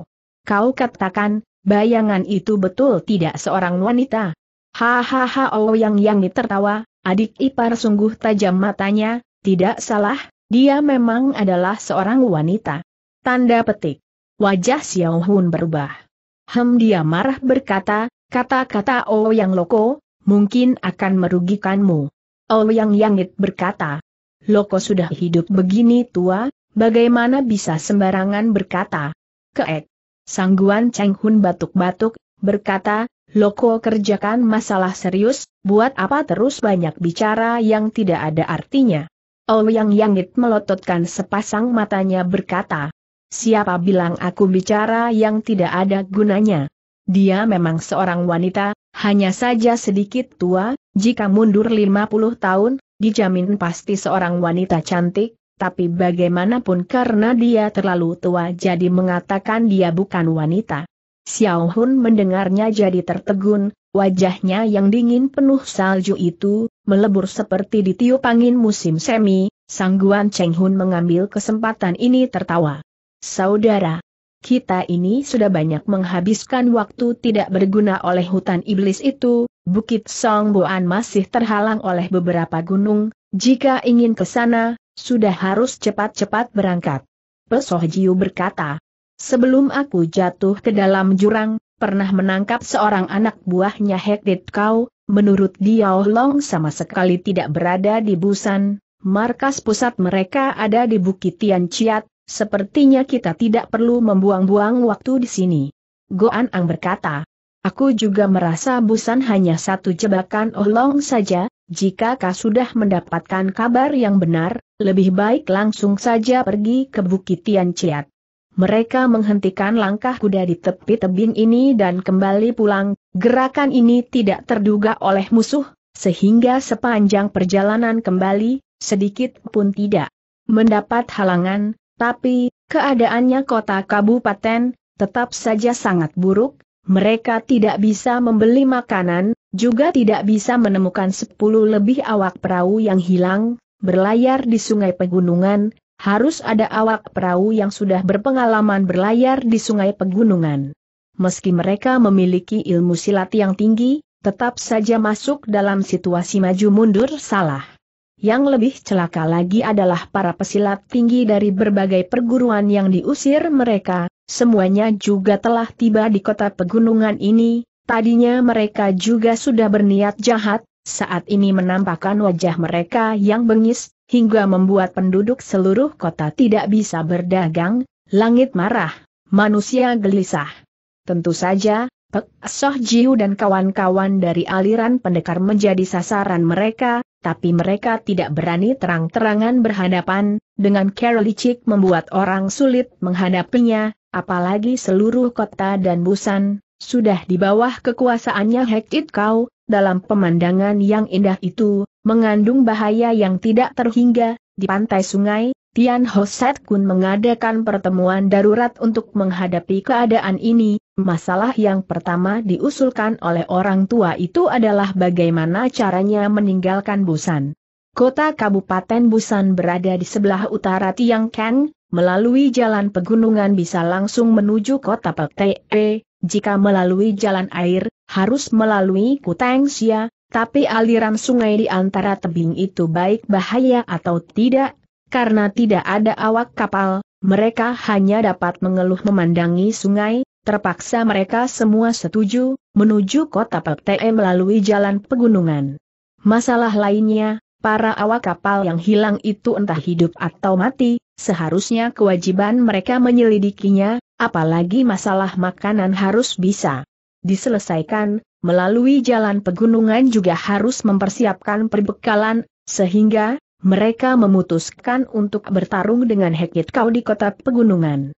Kau katakan, bayangan itu betul tidak seorang wanita. Hahaha Oh Yang Yang tertawa, adik ipar sungguh tajam matanya, tidak salah, dia memang adalah seorang wanita. Tanda petik. Wajah Xiao Hun berubah. Hem dia marah berkata, kata-kata oh yang Loko, mungkin akan merugikanmu. Oh yang Yangit berkata, Loko sudah hidup begini tua, bagaimana bisa sembarangan berkata. Keek. Sangguan Cheng Hun batuk-batuk, berkata, Loko kerjakan masalah serius, buat apa terus banyak bicara yang tidak ada artinya. Oh yang Yangit melototkan sepasang matanya berkata, Siapa bilang aku bicara yang tidak ada gunanya? Dia memang seorang wanita, hanya saja sedikit tua, jika mundur 50 tahun, dijamin pasti seorang wanita cantik, tapi bagaimanapun karena dia terlalu tua jadi mengatakan dia bukan wanita. Xiao Hun mendengarnya jadi tertegun, wajahnya yang dingin penuh salju itu, melebur seperti ditiup angin musim semi, Sangguan Cheng Hun mengambil kesempatan ini tertawa. Saudara, kita ini sudah banyak menghabiskan waktu tidak berguna oleh hutan iblis itu, Bukit Songboan masih terhalang oleh beberapa gunung, jika ingin ke sana, sudah harus cepat-cepat berangkat. Pesoh Jiu berkata, sebelum aku jatuh ke dalam jurang, pernah menangkap seorang anak buahnya Hekdit Kau, menurut dia Long sama sekali tidak berada di Busan, markas pusat mereka ada di Bukit Tian Chiat, sepertinya kita tidak perlu membuang-buang waktu di sini. Goan Ang berkata, Aku juga merasa busan hanya satu jebakan olong saja, jika kau sudah mendapatkan kabar yang benar, lebih baik langsung saja pergi ke Bukit Tian Ciat. Mereka menghentikan langkah kuda di tepi tebing ini dan kembali pulang, gerakan ini tidak terduga oleh musuh, sehingga sepanjang perjalanan kembali, sedikit pun tidak mendapat halangan, tapi, keadaannya kota kabupaten, tetap saja sangat buruk, mereka tidak bisa membeli makanan, juga tidak bisa menemukan 10 lebih awak perahu yang hilang, berlayar di sungai pegunungan, harus ada awak perahu yang sudah berpengalaman berlayar di sungai pegunungan. Meski mereka memiliki ilmu silat yang tinggi, tetap saja masuk dalam situasi maju mundur salah. Yang lebih celaka lagi adalah para pesilat tinggi dari berbagai perguruan yang diusir mereka, semuanya juga telah tiba di kota pegunungan ini, tadinya mereka juga sudah berniat jahat, saat ini menampakkan wajah mereka yang bengis, hingga membuat penduduk seluruh kota tidak bisa berdagang, langit marah, manusia gelisah. Tentu saja, Pek Soh Jiu dan kawan-kawan dari aliran pendekar menjadi sasaran mereka, tapi mereka tidak berani terang-terangan berhadapan, dengan Carolicik membuat orang sulit menghadapinya, apalagi seluruh kota dan busan, sudah di bawah kekuasaannya Hektit Kau, dalam pemandangan yang indah itu, mengandung bahaya yang tidak terhingga, di pantai sungai, Tian Hoset Kun mengadakan pertemuan darurat untuk menghadapi keadaan ini, Masalah yang pertama diusulkan oleh orang tua itu adalah bagaimana caranya meninggalkan Busan. Kota Kabupaten Busan berada di sebelah utara Tiangkang, melalui jalan pegunungan bisa langsung menuju kota Pekte, jika melalui jalan air, harus melalui Kutangsia, tapi aliran sungai di antara tebing itu baik bahaya atau tidak, karena tidak ada awak kapal, mereka hanya dapat mengeluh memandangi sungai, Terpaksa mereka semua setuju, menuju kota Pekte melalui jalan pegunungan. Masalah lainnya, para awak kapal yang hilang itu entah hidup atau mati, seharusnya kewajiban mereka menyelidikinya, apalagi masalah makanan harus bisa diselesaikan, melalui jalan pegunungan juga harus mempersiapkan perbekalan, sehingga mereka memutuskan untuk bertarung dengan Hekit Kau di kota pegunungan.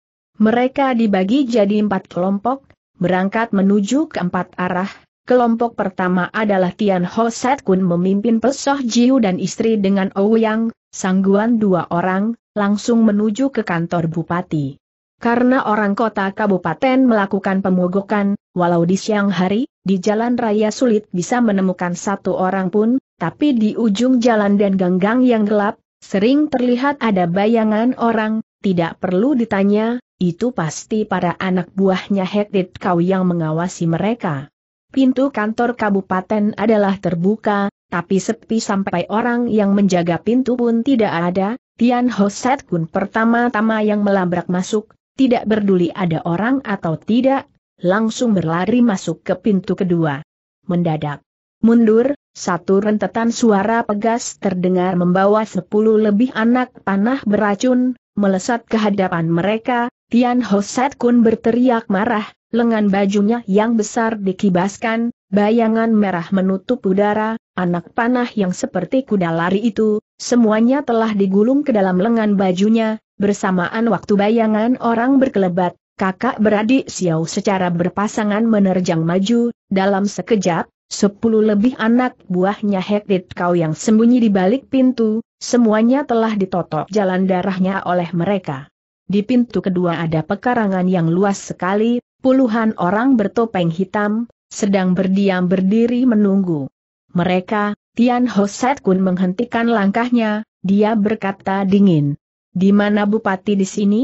Mereka dibagi jadi empat kelompok, berangkat menuju ke empat arah. Kelompok pertama adalah Tian Ho Set Kun memimpin Pesoh Jiu dan istri dengan Ouyang, sangguan dua orang, langsung menuju ke kantor bupati. Karena orang kota kabupaten melakukan pemogokan, walau di siang hari, di jalan raya sulit bisa menemukan satu orang pun, tapi di ujung jalan dan ganggang yang gelap, sering terlihat ada bayangan orang, tidak perlu ditanya, itu pasti para anak buahnya Hektit kau yang mengawasi mereka. Pintu kantor kabupaten adalah terbuka, tapi sepi sampai orang yang menjaga pintu pun tidak ada, Tian Hoset Kun pertama-tama yang melabrak masuk, tidak berduli ada orang atau tidak, langsung berlari masuk ke pintu kedua. Mendadak. Mundur, satu rentetan suara pegas terdengar membawa sepuluh lebih anak panah beracun, melesat ke hadapan mereka, Tian Hoset Kun berteriak marah, lengan bajunya yang besar dikibaskan, bayangan merah menutup udara, anak panah yang seperti kuda lari itu, semuanya telah digulung ke dalam lengan bajunya, bersamaan waktu bayangan orang berkelebat, kakak beradik Xiao secara berpasangan menerjang maju, dalam sekejap, Sepuluh lebih anak buahnya Hektit Kau yang sembunyi di balik pintu, semuanya telah ditotok jalan darahnya oleh mereka. Di pintu kedua ada pekarangan yang luas sekali, puluhan orang bertopeng hitam, sedang berdiam berdiri menunggu. Mereka, Tian Hoset Kun menghentikan langkahnya, dia berkata dingin. Di mana bupati di sini?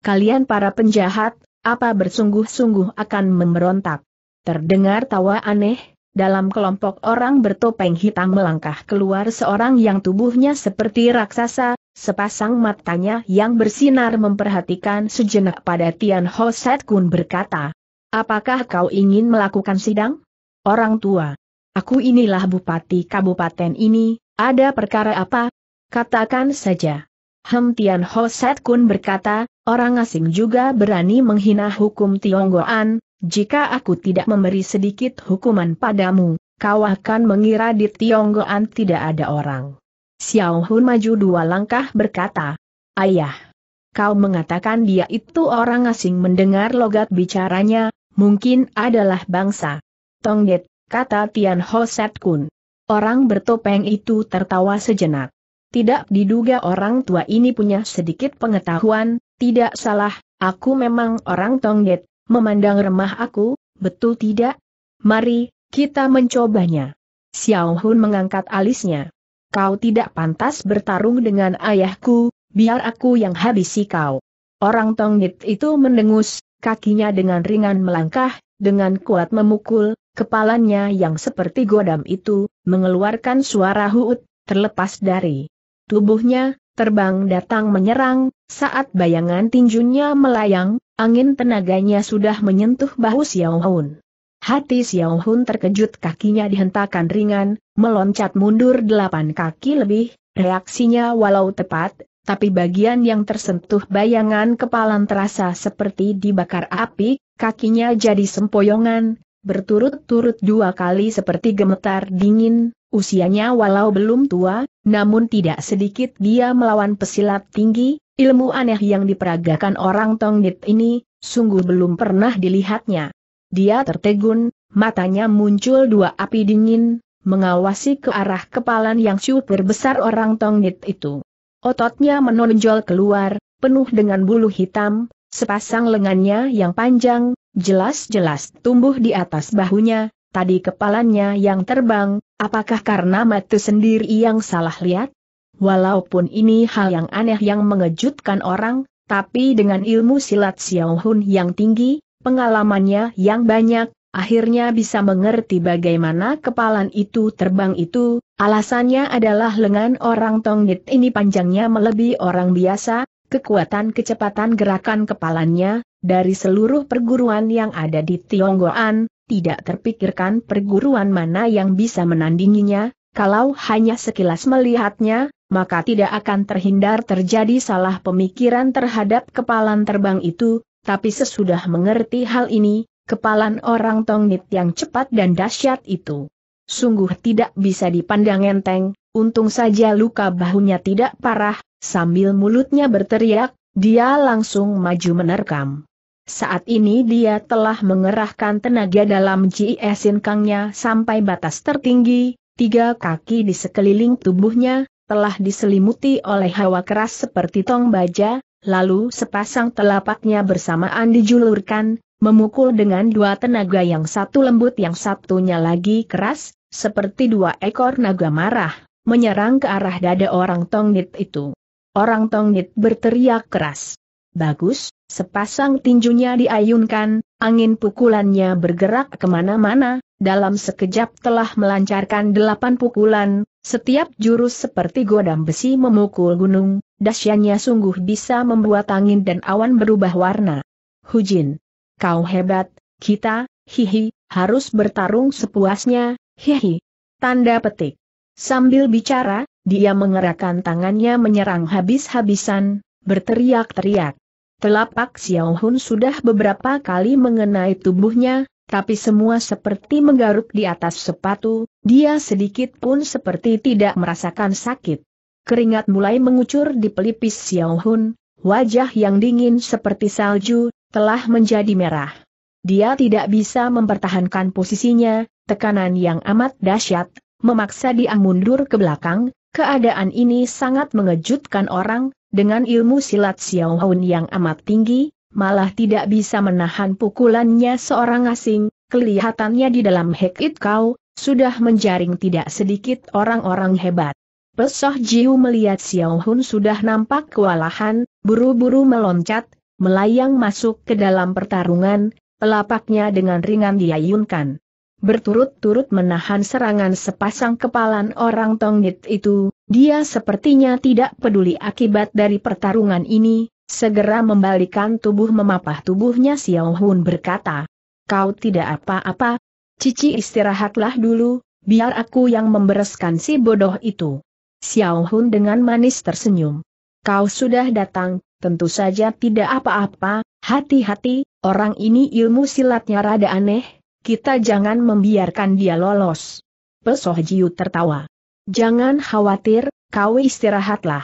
Kalian para penjahat, apa bersungguh-sungguh akan memberontak? Terdengar tawa aneh, dalam kelompok orang bertopeng hitam melangkah keluar seorang yang tubuhnya seperti raksasa, sepasang matanya yang bersinar memperhatikan sejenak pada Tian Ho Set Kun berkata, Apakah kau ingin melakukan sidang? Orang tua, aku inilah bupati kabupaten ini, ada perkara apa? Katakan saja. Hem Tian Ho Set Kun berkata, orang asing juga berani menghina hukum Tionggoan, jika aku tidak memberi sedikit hukuman padamu, kau akan mengira di Tionggoan tidak ada orang. Xiao Hun maju dua langkah berkata, Ayah, kau mengatakan dia itu orang asing mendengar logat bicaranya, mungkin adalah bangsa. Tongdet, kata Tian Ho Set Kun. Orang bertopeng itu tertawa sejenak. Tidak diduga orang tua ini punya sedikit pengetahuan, tidak salah, aku memang orang Tongdet, Memandang remah aku, betul tidak? Mari, kita mencobanya. Xiao Hun mengangkat alisnya. Kau tidak pantas bertarung dengan ayahku, biar aku yang habisi kau. Orang Tongit itu mendengus, kakinya dengan ringan melangkah, dengan kuat memukul, kepalanya yang seperti godam itu, mengeluarkan suara huut, terlepas dari tubuhnya, terbang datang menyerang, saat bayangan tinjunya melayang, angin tenaganya sudah menyentuh bahu Xiao Hun. Hati Xiao Hun terkejut kakinya dihentakkan ringan, meloncat mundur delapan kaki lebih, reaksinya walau tepat, tapi bagian yang tersentuh bayangan kepalan terasa seperti dibakar api, kakinya jadi sempoyongan, berturut-turut dua kali seperti gemetar dingin, Usianya walau belum tua, namun tidak sedikit dia melawan pesilat tinggi, ilmu aneh yang diperagakan orang Tongdit ini, sungguh belum pernah dilihatnya. Dia tertegun, matanya muncul dua api dingin, mengawasi ke arah kepalan yang super besar orang Tongdit itu. Ototnya menonjol keluar, penuh dengan bulu hitam, sepasang lengannya yang panjang, jelas-jelas tumbuh di atas bahunya, tadi kepalanya yang terbang, apakah karena mata sendiri yang salah lihat? Walaupun ini hal yang aneh yang mengejutkan orang, tapi dengan ilmu silat Xiao Hun yang tinggi, pengalamannya yang banyak, akhirnya bisa mengerti bagaimana kepalan itu terbang itu, alasannya adalah lengan orang tongit ini panjangnya melebihi orang biasa, kekuatan kecepatan gerakan kepalanya, dari seluruh perguruan yang ada di Tionggoan, tidak terpikirkan perguruan mana yang bisa menandinginya, kalau hanya sekilas melihatnya, maka tidak akan terhindar terjadi salah pemikiran terhadap kepalan terbang itu, tapi sesudah mengerti hal ini, kepalan orang tongnit yang cepat dan dahsyat itu. Sungguh tidak bisa dipandang enteng, untung saja luka bahunya tidak parah, sambil mulutnya berteriak, dia langsung maju menerkam. Saat ini dia telah mengerahkan tenaga dalam Ji Kangnya sampai batas tertinggi, tiga kaki di sekeliling tubuhnya, telah diselimuti oleh hawa keras seperti tong baja, lalu sepasang telapaknya bersamaan dijulurkan, memukul dengan dua tenaga yang satu lembut yang satunya lagi keras, seperti dua ekor naga marah, menyerang ke arah dada orang Tongnit itu. Orang Tongnit berteriak keras. Bagus, Sepasang tinjunya diayunkan, angin pukulannya bergerak kemana-mana, dalam sekejap telah melancarkan delapan pukulan, setiap jurus seperti godam besi memukul gunung, dasyanya sungguh bisa membuat angin dan awan berubah warna. Hujin. Kau hebat, kita, hihi, harus bertarung sepuasnya, hihi. Tanda petik. Sambil bicara, dia mengerahkan tangannya menyerang habis-habisan, berteriak-teriak. Telapak Xiao Hun sudah beberapa kali mengenai tubuhnya, tapi semua seperti menggaruk di atas sepatu, dia sedikit pun seperti tidak merasakan sakit. Keringat mulai mengucur di pelipis Xiao Hun, wajah yang dingin seperti salju, telah menjadi merah. Dia tidak bisa mempertahankan posisinya, tekanan yang amat dahsyat, memaksa dia mundur ke belakang, keadaan ini sangat mengejutkan orang, dengan ilmu silat Xiao Hun yang amat tinggi, malah tidak bisa menahan pukulannya seorang asing, kelihatannya di dalam Hek It Kau, sudah menjaring tidak sedikit orang-orang hebat. Pesoh Jiu melihat Xiao Hun sudah nampak kewalahan, buru-buru meloncat, melayang masuk ke dalam pertarungan, telapaknya dengan ringan diayunkan berturut-turut menahan serangan sepasang kepalan orang Tonggit itu, dia sepertinya tidak peduli akibat dari pertarungan ini, segera membalikan tubuh memapah tubuhnya Xiao Hun berkata, Kau tidak apa-apa, Cici istirahatlah dulu, biar aku yang membereskan si bodoh itu. Xiao Hun dengan manis tersenyum. Kau sudah datang, tentu saja tidak apa-apa, hati-hati, orang ini ilmu silatnya rada aneh, kita jangan membiarkan dia lolos. Pesoh Jiu tertawa. Jangan khawatir, kau istirahatlah.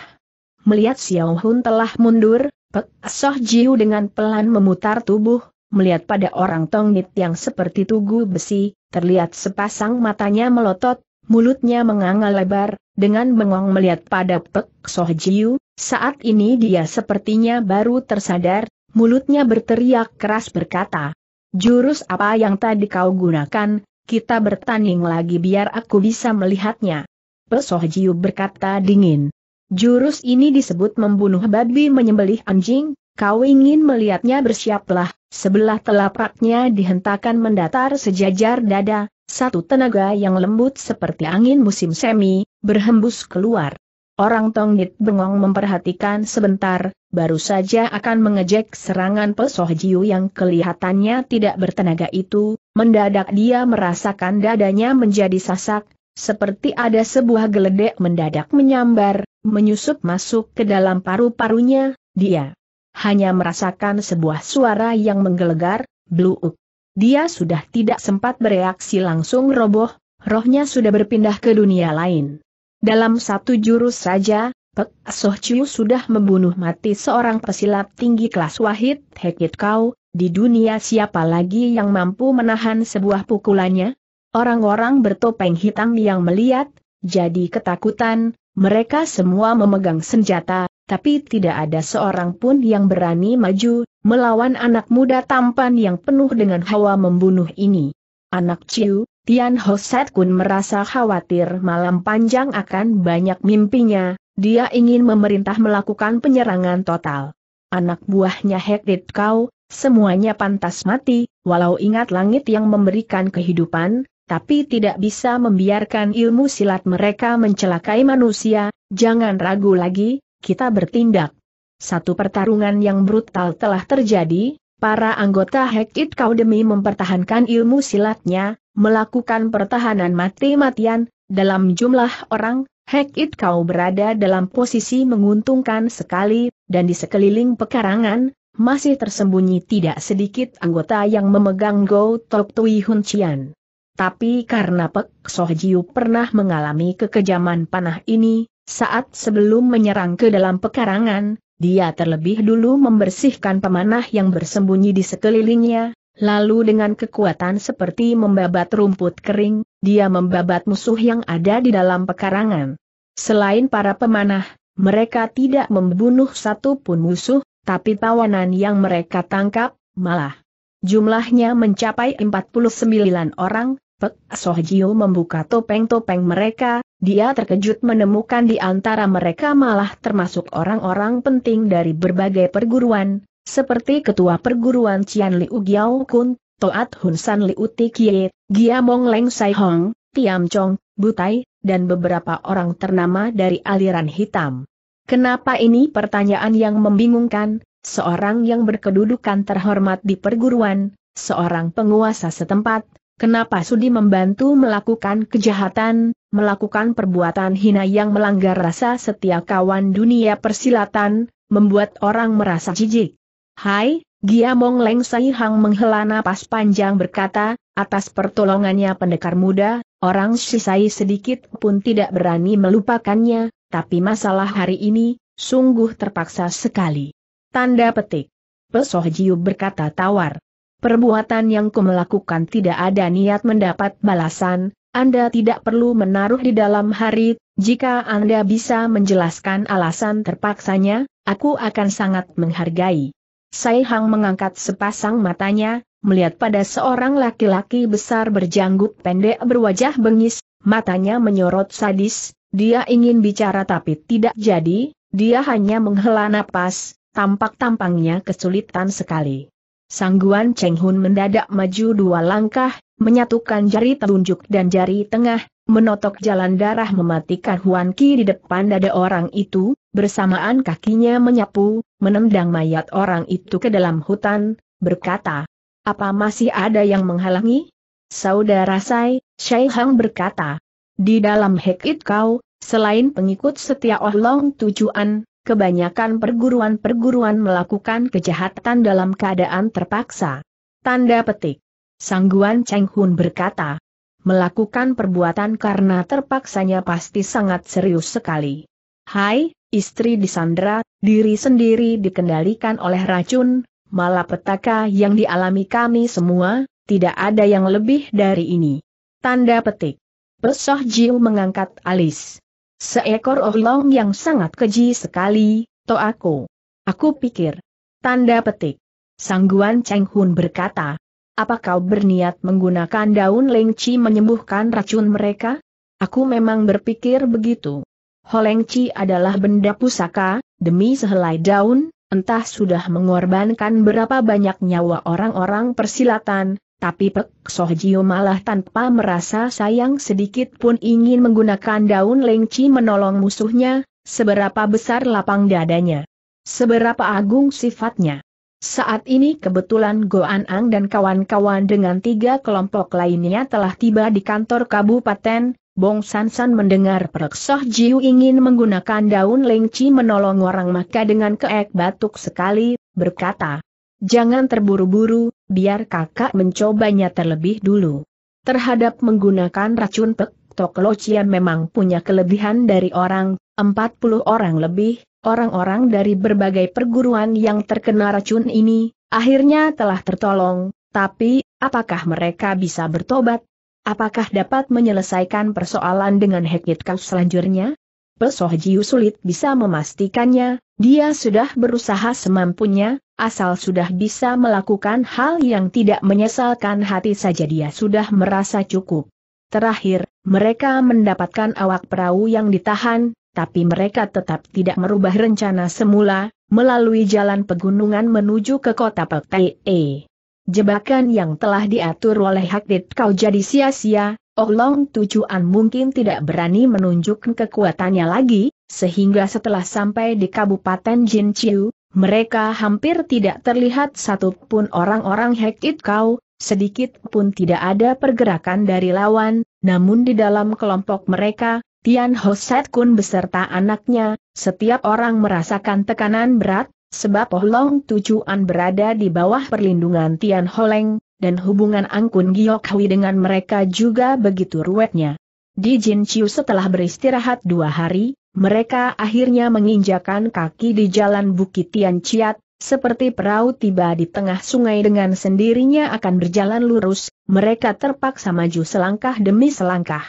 Melihat Xiao Hun telah mundur, Pesoh Jiu dengan pelan memutar tubuh, melihat pada orang tongit yang seperti tugu besi, terlihat sepasang matanya melotot, mulutnya menganga lebar, dengan bengong melihat pada Pesoh Soh Jiu, saat ini dia sepertinya baru tersadar, mulutnya berteriak keras berkata, Jurus apa yang tadi kau gunakan, kita bertanding lagi biar aku bisa melihatnya. Pesoh Jiu berkata dingin. Jurus ini disebut membunuh babi menyembelih anjing, kau ingin melihatnya bersiaplah, sebelah telapaknya dihentakan mendatar sejajar dada, satu tenaga yang lembut seperti angin musim semi, berhembus keluar. Orang Tongit bengong memperhatikan sebentar, baru saja akan mengejek serangan pesoh Jiu yang kelihatannya tidak bertenaga itu, mendadak dia merasakan dadanya menjadi sasak, seperti ada sebuah geledek mendadak menyambar, menyusup masuk ke dalam paru-parunya, dia hanya merasakan sebuah suara yang menggelegar, bluuk. Dia sudah tidak sempat bereaksi langsung roboh, rohnya sudah berpindah ke dunia lain. Dalam satu jurus saja, Pek Soh Chiu sudah membunuh mati seorang pesilat tinggi kelas Wahid Hekit Kau, di dunia siapa lagi yang mampu menahan sebuah pukulannya? Orang-orang bertopeng hitam yang melihat, jadi ketakutan, mereka semua memegang senjata, tapi tidak ada seorang pun yang berani maju, melawan anak muda tampan yang penuh dengan hawa membunuh ini. Anak Chiu. Tian Hoset Kun merasa khawatir malam panjang akan banyak mimpinya, dia ingin memerintah melakukan penyerangan total. Anak buahnya Hekrit Kau, semuanya pantas mati, walau ingat langit yang memberikan kehidupan, tapi tidak bisa membiarkan ilmu silat mereka mencelakai manusia, jangan ragu lagi, kita bertindak. Satu pertarungan yang brutal telah terjadi, Para anggota Hekit kau demi mempertahankan ilmu silatnya, melakukan pertahanan mati-matian, dalam jumlah orang, Hekit kau berada dalam posisi menguntungkan sekali, dan di sekeliling pekarangan, masih tersembunyi tidak sedikit anggota yang memegang Go Tok Tui Hun Chian. Tapi karena Pek Soh Jiu pernah mengalami kekejaman panah ini, saat sebelum menyerang ke dalam pekarangan, dia terlebih dulu membersihkan pemanah yang bersembunyi di sekelilingnya, lalu dengan kekuatan seperti membabat rumput kering, dia membabat musuh yang ada di dalam pekarangan. Selain para pemanah, mereka tidak membunuh satu pun musuh, tapi tawanan yang mereka tangkap, malah jumlahnya mencapai 49 orang, Pek Jiu membuka topeng-topeng mereka, dia terkejut menemukan di antara mereka malah termasuk orang-orang penting dari berbagai perguruan, seperti Ketua Perguruan Cian Liu Giao Kun, Toat Hun San Liu Tikie, Gia Mong Leng Sai Hong, Tiam Chong, Butai, dan beberapa orang ternama dari aliran hitam. Kenapa ini pertanyaan yang membingungkan, seorang yang berkedudukan terhormat di perguruan, seorang penguasa setempat, Kenapa Sudi membantu melakukan kejahatan, melakukan perbuatan hina yang melanggar rasa setia kawan dunia persilatan, membuat orang merasa jijik? Hai, Giamong Leng Sai Hang menghela napas panjang berkata, atas pertolongannya pendekar muda, orang sisai sedikit pun tidak berani melupakannya, tapi masalah hari ini, sungguh terpaksa sekali. Tanda petik. Pesoh Jiu berkata tawar. Perbuatan yang ku melakukan tidak ada niat mendapat balasan, Anda tidak perlu menaruh di dalam hari, jika Anda bisa menjelaskan alasan terpaksanya, aku akan sangat menghargai. Sai Hang mengangkat sepasang matanya, melihat pada seorang laki-laki besar berjanggut pendek berwajah bengis, matanya menyorot sadis, dia ingin bicara tapi tidak jadi, dia hanya menghela napas, tampak tampangnya kesulitan sekali. Sangguan Cheng Hun mendadak maju dua langkah, menyatukan jari telunjuk dan jari tengah, menotok jalan darah mematikan Huan Ki di depan dada orang itu, bersamaan kakinya menyapu, menendang mayat orang itu ke dalam hutan, berkata, apa masih ada yang menghalangi? Saudara Sai, Shai Hang berkata, di dalam hekit kau, selain pengikut setia Oh Long tujuan, kebanyakan perguruan-perguruan melakukan kejahatan dalam keadaan terpaksa. Tanda petik. Sangguan Cheng Hun berkata, melakukan perbuatan karena terpaksanya pasti sangat serius sekali. Hai, istri disandra, diri sendiri dikendalikan oleh racun, malapetaka yang dialami kami semua, tidak ada yang lebih dari ini. Tanda petik. Pesoh Jiu mengangkat alis. Seekor oblong yang sangat keji sekali, to Aku Aku pikir. Tanda petik. Sangguan Cheng Hun berkata. Apa kau berniat menggunakan daun Chi menyembuhkan racun mereka? Aku memang berpikir begitu. Holengci adalah benda pusaka, demi sehelai daun, entah sudah mengorbankan berapa banyak nyawa orang-orang persilatan, tapi Pek Soh Jiu malah tanpa merasa sayang sedikit pun ingin menggunakan daun lengci menolong musuhnya, seberapa besar lapang dadanya. Seberapa agung sifatnya. Saat ini kebetulan Go An Ang dan kawan-kawan dengan tiga kelompok lainnya telah tiba di kantor kabupaten, Bong Sansan mendengar Pek Soh Jiu ingin menggunakan daun lengci menolong orang maka dengan keek batuk sekali, berkata, Jangan terburu-buru, biar kakak mencobanya terlebih dulu. Terhadap menggunakan racun pek, Tok Locian memang punya kelebihan dari orang, 40 orang lebih, orang-orang dari berbagai perguruan yang terkena racun ini, akhirnya telah tertolong, tapi, apakah mereka bisa bertobat? Apakah dapat menyelesaikan persoalan dengan Hekit Kau selanjutnya? Pesoh Jiu sulit bisa memastikannya, dia sudah berusaha semampunya, Asal sudah bisa melakukan hal yang tidak menyesalkan hati saja dia sudah merasa cukup. Terakhir, mereka mendapatkan awak perahu yang ditahan, tapi mereka tetap tidak merubah rencana semula, melalui jalan pegunungan menuju ke kota Pektee. Jebakan yang telah diatur oleh Hakdit kau jadi sia-sia, Olong oh Tujuan mungkin tidak berani menunjukkan kekuatannya lagi, sehingga setelah sampai di Kabupaten Jinchiu, mereka hampir tidak terlihat satu pun orang-orang Hekit kau, sedikit pun tidak ada pergerakan dari lawan, namun di dalam kelompok mereka, Tian Hoset Kun beserta anaknya, setiap orang merasakan tekanan berat, sebab Long Tujuan berada di bawah perlindungan Tian Holeng, dan hubungan Angkun Giok Hui dengan mereka juga begitu ruwetnya. Di Jin Chiu setelah beristirahat dua hari, mereka akhirnya menginjakan kaki di jalan Bukit Tian Chiat, seperti perahu tiba di tengah sungai dengan sendirinya akan berjalan lurus, mereka terpaksa maju selangkah demi selangkah.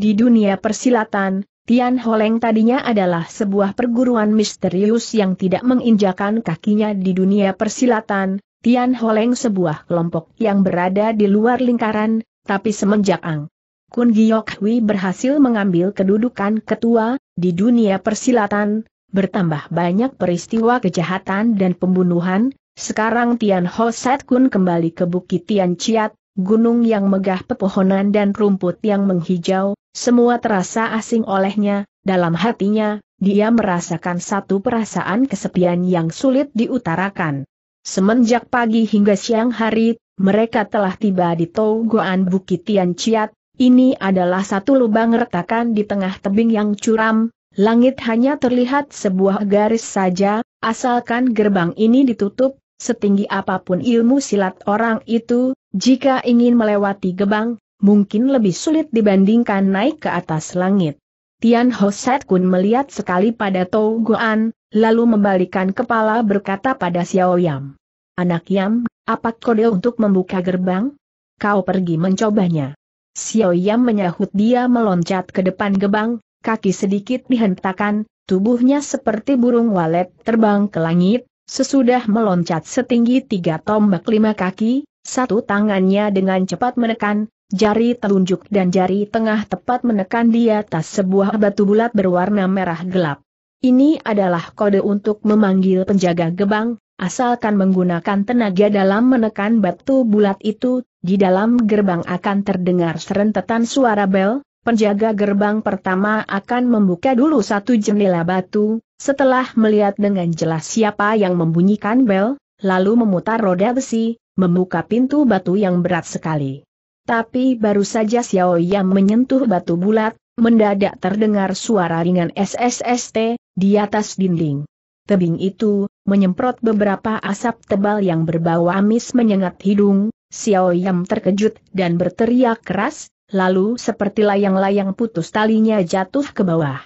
Di dunia persilatan, Tian Holeng tadinya adalah sebuah perguruan misterius yang tidak menginjakan kakinya di dunia persilatan, Tian Holeng sebuah kelompok yang berada di luar lingkaran, tapi semenjak Ang Kun Giok Hui berhasil mengambil kedudukan ketua, di dunia persilatan, bertambah banyak peristiwa kejahatan dan pembunuhan, sekarang Tian Ho Set Kun kembali ke Bukit Tian Chiat, gunung yang megah pepohonan dan rumput yang menghijau, semua terasa asing olehnya, dalam hatinya, dia merasakan satu perasaan kesepian yang sulit diutarakan. Semenjak pagi hingga siang hari, mereka telah tiba di Togoan Bukit Tian Chiat, ini adalah satu lubang retakan di tengah tebing yang curam, langit hanya terlihat sebuah garis saja, asalkan gerbang ini ditutup, setinggi apapun ilmu silat orang itu, jika ingin melewati gerbang, mungkin lebih sulit dibandingkan naik ke atas langit. Tian Hoset Kun melihat sekali pada Tou Guan, lalu membalikan kepala berkata pada Xiao Yam. Anak Yam, apa kode untuk membuka gerbang? Kau pergi mencobanya. Xiao Yam menyahut dia meloncat ke depan gebang, kaki sedikit dihentakan, tubuhnya seperti burung walet terbang ke langit, sesudah meloncat setinggi tiga tombak lima kaki, satu tangannya dengan cepat menekan, jari telunjuk dan jari tengah tepat menekan di atas sebuah batu bulat berwarna merah gelap. Ini adalah kode untuk memanggil penjaga gebang, asalkan menggunakan tenaga dalam menekan batu bulat itu, di dalam gerbang akan terdengar serentetan suara bel, penjaga gerbang pertama akan membuka dulu satu jendela batu, setelah melihat dengan jelas siapa yang membunyikan bel, lalu memutar roda besi, membuka pintu batu yang berat sekali. Tapi baru saja Xiao Yang menyentuh batu bulat, mendadak terdengar suara ringan SSST, di atas dinding. Tebing itu, menyemprot beberapa asap tebal yang berbau amis menyengat hidung, Xiao Yam terkejut dan berteriak keras, lalu seperti layang-layang putus talinya jatuh ke bawah.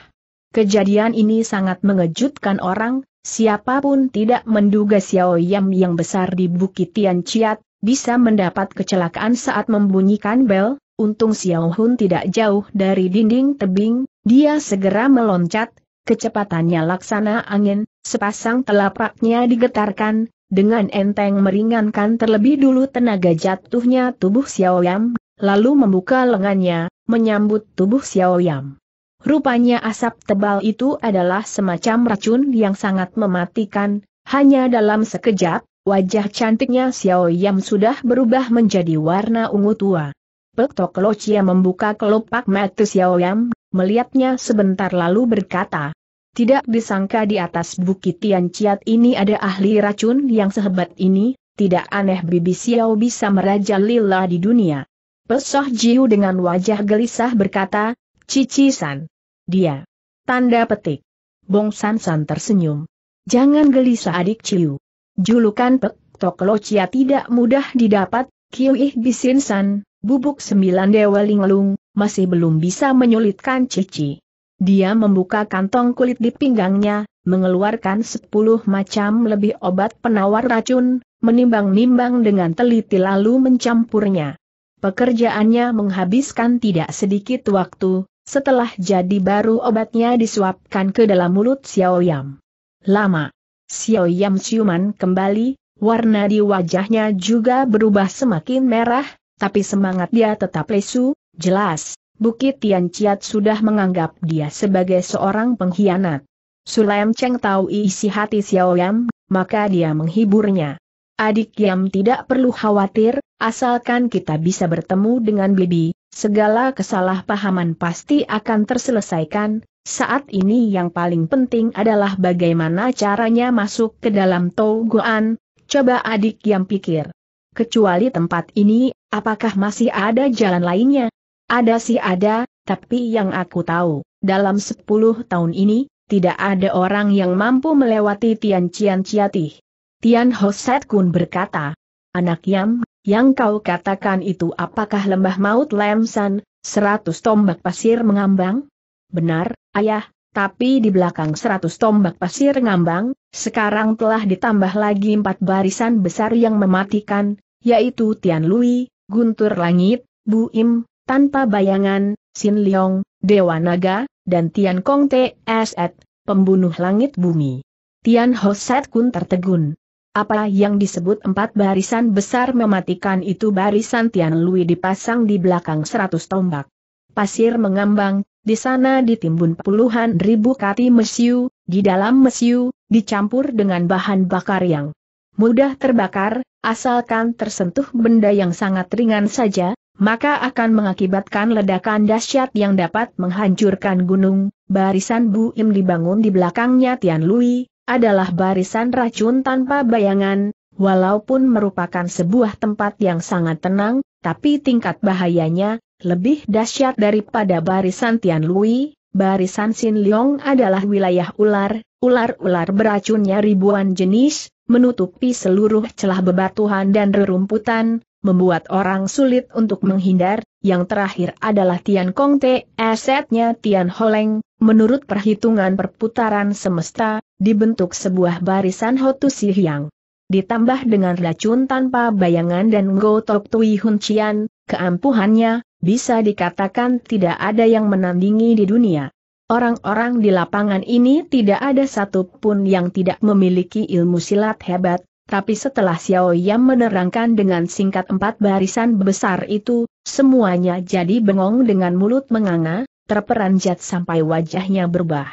Kejadian ini sangat mengejutkan orang, siapapun tidak menduga Xiao Yam yang besar di Bukit Tian Chiat, bisa mendapat kecelakaan saat membunyikan bel, untung Xiao Hun tidak jauh dari dinding tebing, dia segera meloncat, kecepatannya laksana angin, sepasang telapaknya digetarkan, dengan enteng meringankan terlebih dulu tenaga jatuhnya tubuh Xiao Yam, lalu membuka lengannya, menyambut tubuh Xiao Yam. Rupanya asap tebal itu adalah semacam racun yang sangat mematikan, hanya dalam sekejap, wajah cantiknya Xiao Yam sudah berubah menjadi warna ungu tua. Pek Tok Chia membuka kelopak mata Xiao Yam, melihatnya sebentar lalu berkata, tidak disangka di atas bukit Tian Ciat ini ada ahli racun yang sehebat ini, tidak aneh Bibi Xiao bisa meraja lila di dunia. Pesoh Jiu dengan wajah gelisah berkata, Cici San. Dia. Tanda petik. Bong San San tersenyum. Jangan gelisah adik Ciu. Julukan Pek Tok Cia tidak mudah didapat, Kiu Ih Bisin San, bubuk sembilan Dewa Linglung, masih belum bisa menyulitkan Cici. Dia membuka kantong kulit di pinggangnya, mengeluarkan sepuluh macam lebih obat penawar racun, menimbang-nimbang dengan teliti lalu mencampurnya. Pekerjaannya menghabiskan tidak sedikit waktu, setelah jadi baru obatnya disuapkan ke dalam mulut Xiao Yam. Lama. Xiao Yam ciuman kembali, warna di wajahnya juga berubah semakin merah, tapi semangat dia tetap lesu, jelas, Bukit Tianciat sudah menganggap dia sebagai seorang pengkhianat. Sulaim Cheng tahu isi hati Xiao Yam, maka dia menghiburnya. Adik Yam tidak perlu khawatir, asalkan kita bisa bertemu dengan Bibi, segala kesalahpahaman pasti akan terselesaikan, saat ini yang paling penting adalah bagaimana caranya masuk ke dalam Toguan, coba adik Yam pikir. Kecuali tempat ini, apakah masih ada jalan lainnya? Ada sih ada, tapi yang aku tahu, dalam 10 tahun ini, tidak ada orang yang mampu melewati Tian Cian Ciatih. Tian Hoset Kun berkata, Anak Yam, yang kau katakan itu apakah lembah maut Lemsan, seratus tombak pasir mengambang? Benar, ayah, tapi di belakang seratus tombak pasir mengambang, sekarang telah ditambah lagi empat barisan besar yang mematikan, yaitu Tian Lui, Guntur Langit, Bu Im, tanpa bayangan, Sin Leong, Dewa Naga, dan Tian Kong Tset, pembunuh langit bumi. Tian Set Kun tertegun. Apa yang disebut empat barisan besar mematikan itu barisan Tian Lui dipasang di belakang seratus tombak. Pasir mengambang, di sana ditimbun puluhan ribu kati mesiu, di dalam mesiu, dicampur dengan bahan bakar yang mudah terbakar, asalkan tersentuh benda yang sangat ringan saja, maka akan mengakibatkan ledakan dahsyat yang dapat menghancurkan gunung. Barisan Im dibangun di belakangnya Tian Lui, adalah barisan racun tanpa bayangan, walaupun merupakan sebuah tempat yang sangat tenang, tapi tingkat bahayanya, lebih dahsyat daripada barisan Tian Lui, barisan Sin Leong adalah wilayah ular, ular-ular beracunnya ribuan jenis, menutupi seluruh celah bebatuhan dan rerumputan, membuat orang sulit untuk menghindar, yang terakhir adalah Tian Kong Te, asetnya Tian Holeng, menurut perhitungan perputaran semesta, dibentuk sebuah barisan Hotu Hyang. Ditambah dengan racun tanpa bayangan dan Gotok Tui Hun Cian, keampuhannya, bisa dikatakan tidak ada yang menandingi di dunia. Orang-orang di lapangan ini tidak ada satupun yang tidak memiliki ilmu silat hebat, tapi setelah Xiao Yam menerangkan dengan singkat empat barisan besar itu, semuanya jadi bengong dengan mulut menganga, terperanjat sampai wajahnya berubah.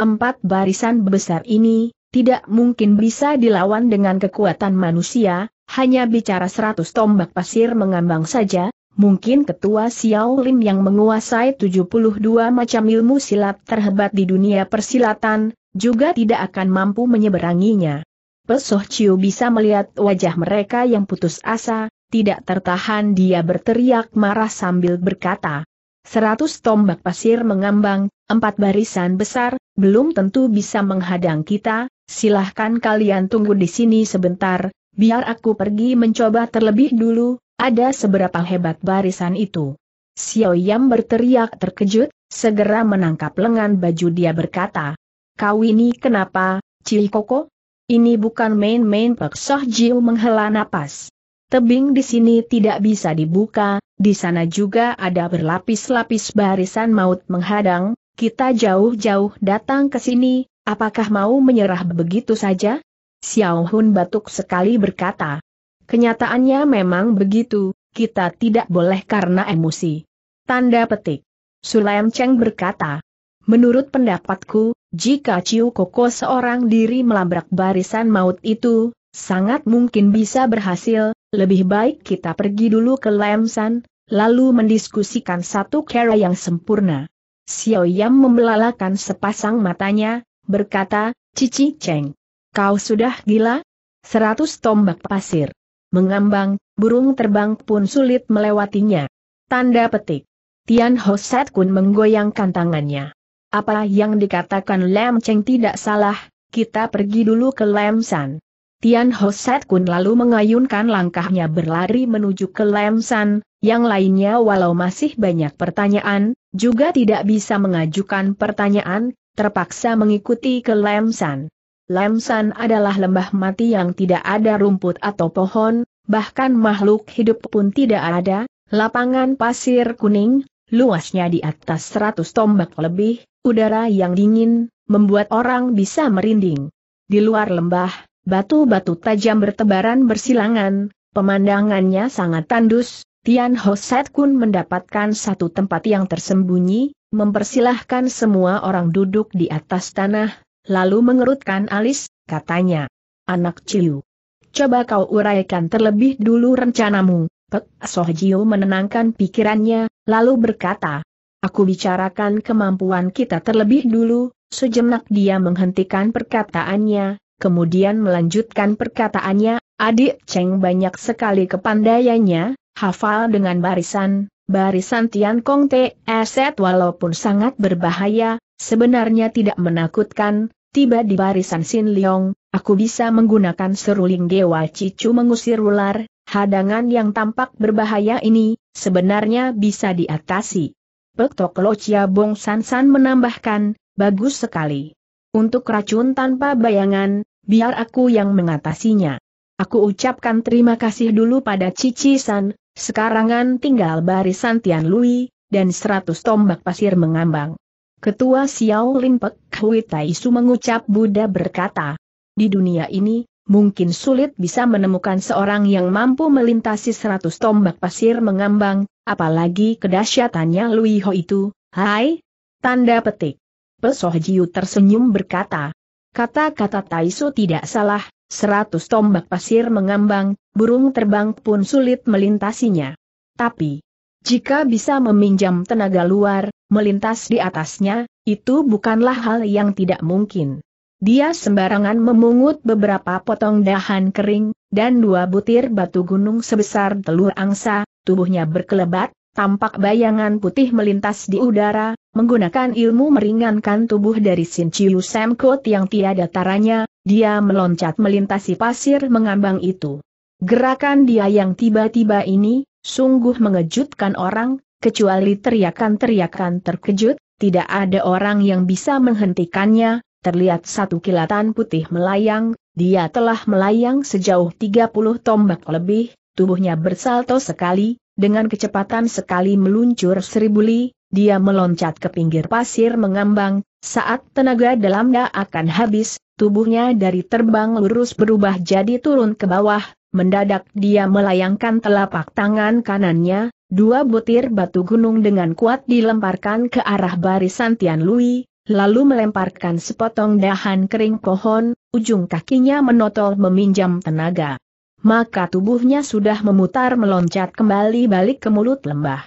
Empat barisan besar ini, tidak mungkin bisa dilawan dengan kekuatan manusia, hanya bicara seratus tombak pasir mengambang saja, Mungkin ketua Xiao Lim yang menguasai 72 macam ilmu silat terhebat di dunia persilatan, juga tidak akan mampu menyeberanginya. Pesoh Ciu bisa melihat wajah mereka yang putus asa, tidak tertahan dia berteriak marah sambil berkata. Seratus tombak pasir mengambang, empat barisan besar, belum tentu bisa menghadang kita, silahkan kalian tunggu di sini sebentar, biar aku pergi mencoba terlebih dulu, ada seberapa hebat barisan itu. Xiao Yam berteriak terkejut, segera menangkap lengan baju dia berkata, Kau ini kenapa, Cili Koko? Ini bukan main-main Pek Soh Jiu menghela napas. Tebing di sini tidak bisa dibuka, di sana juga ada berlapis-lapis barisan maut menghadang, kita jauh-jauh datang ke sini, apakah mau menyerah begitu saja? Xiao Hun batuk sekali berkata. Kenyataannya memang begitu, kita tidak boleh karena emosi. Tanda petik. Sulaim Cheng berkata, Menurut pendapatku, jika Ciu Koko seorang diri melabrak barisan maut itu, sangat mungkin bisa berhasil, lebih baik kita pergi dulu ke Lemsan, lalu mendiskusikan satu cara yang sempurna. Xiao Yam membelalakan sepasang matanya, berkata, Cici Cheng. Kau sudah gila? Seratus tombak pasir. Mengambang, burung terbang pun sulit melewatinya. Tanda petik. Tian Hoset Kun menggoyangkan tangannya. Apa yang dikatakan Lam Cheng tidak salah, kita pergi dulu ke Lam San. Tian Sat Kun lalu mengayunkan langkahnya berlari menuju ke Lam San, yang lainnya walau masih banyak pertanyaan, juga tidak bisa mengajukan pertanyaan, terpaksa mengikuti ke Lam San. Lam San adalah lembah mati yang tidak ada rumput atau pohon, bahkan makhluk hidup pun tidak ada, lapangan pasir kuning, luasnya di atas 100 tombak lebih, Udara yang dingin, membuat orang bisa merinding. Di luar lembah, batu-batu tajam bertebaran bersilangan, pemandangannya sangat tandus, Tian Hoset Kun mendapatkan satu tempat yang tersembunyi, mempersilahkan semua orang duduk di atas tanah, lalu mengerutkan alis, katanya. Anak Ciu. Coba kau uraikan terlebih dulu rencanamu. Pek Soh Jiu menenangkan pikirannya, lalu berkata, Aku bicarakan kemampuan kita terlebih dulu, sejenak dia menghentikan perkataannya, kemudian melanjutkan perkataannya, adik Cheng banyak sekali kepandaiannya, hafal dengan barisan, barisan Tian Kong Te, Eset walaupun sangat berbahaya, sebenarnya tidak menakutkan, tiba di barisan Sin Leong, aku bisa menggunakan seruling Dewa Cicu mengusir ular, hadangan yang tampak berbahaya ini, sebenarnya bisa diatasi. Pektok Locia Bong San San menambahkan, bagus sekali. Untuk racun tanpa bayangan, biar aku yang mengatasinya. Aku ucapkan terima kasih dulu pada Cici San, sekarangan tinggal barisan Tian Lui, dan seratus tombak pasir mengambang. Ketua Xiao Limpek Pek Hui Tai mengucap Buddha berkata, di dunia ini, mungkin sulit bisa menemukan seorang yang mampu melintasi seratus tombak pasir mengambang, Apalagi kedahsyatannya Lui Ho itu, hai? Tanda petik. Pesoh Jiu tersenyum berkata. Kata-kata Taiso tidak salah, seratus tombak pasir mengambang, burung terbang pun sulit melintasinya. Tapi, jika bisa meminjam tenaga luar, melintas di atasnya, itu bukanlah hal yang tidak mungkin. Dia sembarangan memungut beberapa potong dahan kering, dan dua butir batu gunung sebesar telur angsa, tubuhnya berkelebat, tampak bayangan putih melintas di udara, menggunakan ilmu meringankan tubuh dari Sin Chiu Sam yang tiada taranya, dia meloncat melintasi pasir mengambang itu. Gerakan dia yang tiba-tiba ini, sungguh mengejutkan orang, kecuali teriakan-teriakan terkejut, tidak ada orang yang bisa menghentikannya, terlihat satu kilatan putih melayang, dia telah melayang sejauh 30 tombak lebih, tubuhnya bersalto sekali, dengan kecepatan sekali meluncur seribu li, dia meloncat ke pinggir pasir mengambang, saat tenaga dalamnya akan habis, tubuhnya dari terbang lurus berubah jadi turun ke bawah, mendadak dia melayangkan telapak tangan kanannya, dua butir batu gunung dengan kuat dilemparkan ke arah barisan Tian Lui, lalu melemparkan sepotong dahan kering pohon, ujung kakinya menotol meminjam tenaga maka tubuhnya sudah memutar meloncat kembali balik ke mulut lembah.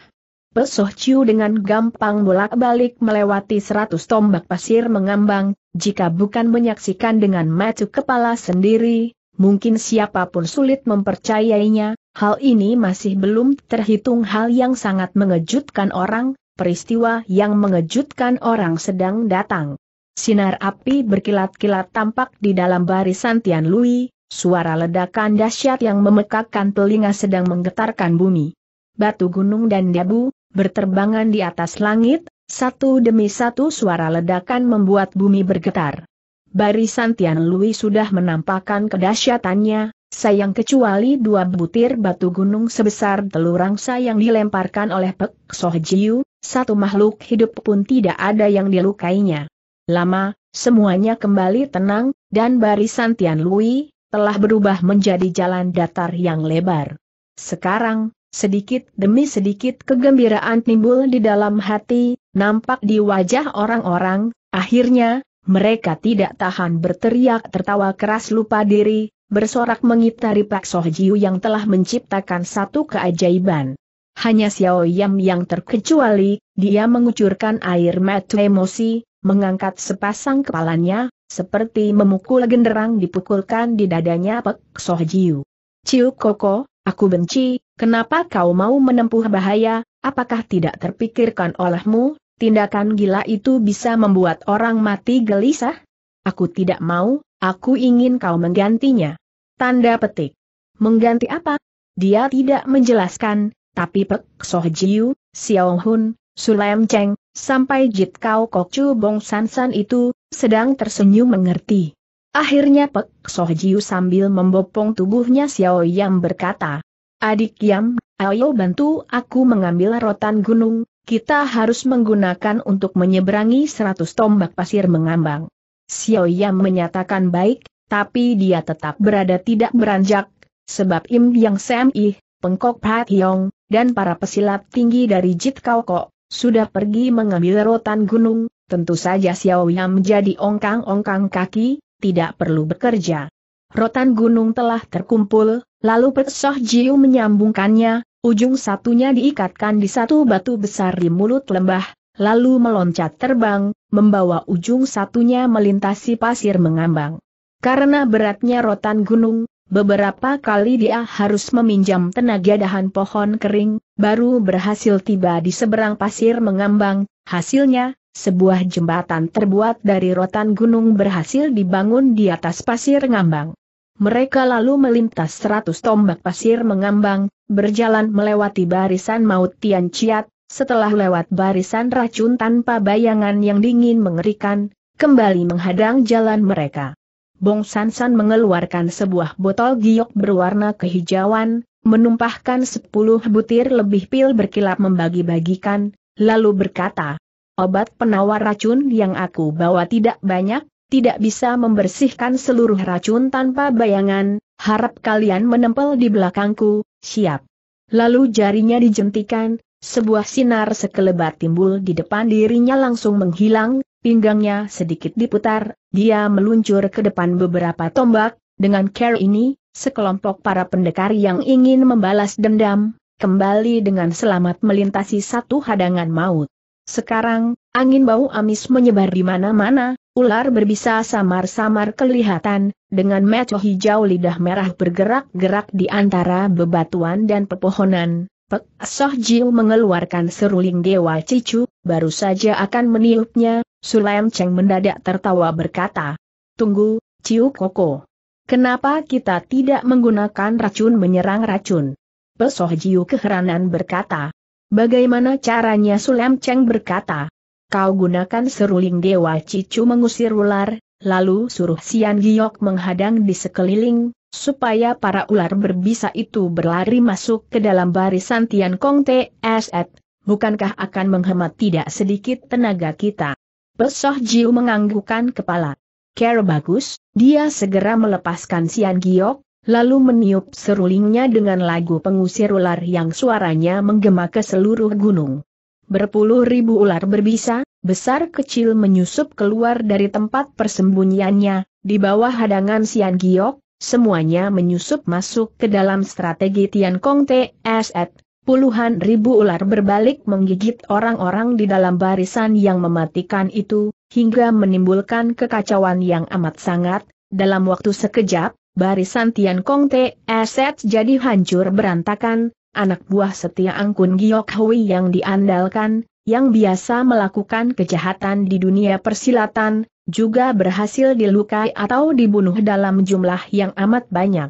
Pesoh Ciu dengan gampang bolak-balik melewati seratus tombak pasir mengambang, jika bukan menyaksikan dengan mata kepala sendiri, mungkin siapapun sulit mempercayainya, hal ini masih belum terhitung hal yang sangat mengejutkan orang, peristiwa yang mengejutkan orang sedang datang. Sinar api berkilat-kilat tampak di dalam barisan Tian Lui, Suara ledakan dahsyat yang memekakkan telinga sedang menggetarkan bumi. Batu gunung dan debu, berterbangan di atas langit, satu demi satu suara ledakan membuat bumi bergetar. Barisan Tian Lui sudah menampakkan kedahsyatannya, sayang kecuali dua butir batu gunung sebesar telur angsa yang dilemparkan oleh Pek Soh Jiu, satu makhluk hidup pun tidak ada yang dilukainya. Lama, semuanya kembali tenang, dan barisan Tian Lui, telah berubah menjadi jalan datar yang lebar. Sekarang, sedikit demi sedikit kegembiraan timbul di dalam hati, nampak di wajah orang-orang, akhirnya, mereka tidak tahan berteriak tertawa keras lupa diri, bersorak mengitari Pak Soh yang telah menciptakan satu keajaiban. Hanya Xiao Yam yang terkecuali, dia mengucurkan air mata emosi, mengangkat sepasang kepalanya, seperti memukul genderang dipukulkan di dadanya Pek Soh Jiu. Ciu Koko, aku benci, kenapa kau mau menempuh bahaya, apakah tidak terpikirkan olehmu, tindakan gila itu bisa membuat orang mati gelisah? Aku tidak mau, aku ingin kau menggantinya. Tanda petik. Mengganti apa? Dia tidak menjelaskan, tapi Pek Soh Jiu, Xiao Hun, Sulaim Cheng, sampai Jit Kau Kok Kokcu Bong San San itu, sedang tersenyum mengerti. Akhirnya Pek Sohjiu sambil membopong tubuhnya Xiao Yam berkata, Adik Yam, ayo bantu aku mengambil rotan gunung, kita harus menggunakan untuk menyeberangi seratus tombak pasir mengambang. Xiao Yam menyatakan baik, tapi dia tetap berada tidak beranjak, sebab Im Yang Sam Pengkok Pat Hiong, dan para pesilat tinggi dari Jit Kau Kok, sudah pergi mengambil rotan gunung, Tentu saja Xiao Yang menjadi ongkang-ongkang kaki, tidak perlu bekerja. Rotan gunung telah terkumpul, lalu Petsoh Jiu menyambungkannya, ujung satunya diikatkan di satu batu besar di mulut lembah, lalu meloncat terbang, membawa ujung satunya melintasi pasir mengambang. Karena beratnya rotan gunung, beberapa kali dia harus meminjam tenaga dahan pohon kering, baru berhasil tiba di seberang pasir mengambang, hasilnya, sebuah jembatan terbuat dari rotan gunung berhasil dibangun di atas pasir ngambang. Mereka lalu melintas seratus tombak pasir mengambang, berjalan melewati barisan maut Tian Ciat, setelah lewat barisan racun tanpa bayangan yang dingin mengerikan, kembali menghadang jalan mereka. Bong San San mengeluarkan sebuah botol giok berwarna kehijauan, menumpahkan sepuluh butir lebih pil berkilap membagi-bagikan, lalu berkata, Obat penawar racun yang aku bawa tidak banyak, tidak bisa membersihkan seluruh racun tanpa bayangan, harap kalian menempel di belakangku, siap. Lalu jarinya dijentikan, sebuah sinar sekelebat timbul di depan dirinya langsung menghilang, pinggangnya sedikit diputar, dia meluncur ke depan beberapa tombak, dengan care ini, sekelompok para pendekar yang ingin membalas dendam, kembali dengan selamat melintasi satu hadangan maut. Sekarang, angin bau amis menyebar di mana-mana, ular berbisa samar-samar kelihatan, dengan mata hijau lidah merah bergerak-gerak di antara bebatuan dan pepohonan. Pek Soh Jiu mengeluarkan seruling Dewa Cicu, baru saja akan meniupnya, Sulaim Cheng mendadak tertawa berkata, Tunggu, Ciu Koko. Kenapa kita tidak menggunakan racun menyerang racun? Pesoh Jiu keheranan berkata, Bagaimana caranya Sulem Cheng berkata? Kau gunakan seruling Dewa Cicu mengusir ular, lalu suruh Sian Giok menghadang di sekeliling, supaya para ular berbisa itu berlari masuk ke dalam barisan Tian Kong TSF, bukankah akan menghemat tidak sedikit tenaga kita? Pesoh Jiu menganggukkan kepala. Care bagus, dia segera melepaskan Sian Giok, lalu meniup serulingnya dengan lagu pengusir ular yang suaranya menggema ke seluruh gunung. Berpuluh ribu ular berbisa, besar kecil menyusup keluar dari tempat persembunyiannya, di bawah hadangan Sian Giok, semuanya menyusup masuk ke dalam strategi Tian Kong TSF. Puluhan ribu ular berbalik menggigit orang-orang di dalam barisan yang mematikan itu, hingga menimbulkan kekacauan yang amat sangat, dalam waktu sekejap, barisan Tian Kong aset jadi hancur berantakan, anak buah setia Angkun Giok Hui yang diandalkan, yang biasa melakukan kejahatan di dunia persilatan, juga berhasil dilukai atau dibunuh dalam jumlah yang amat banyak.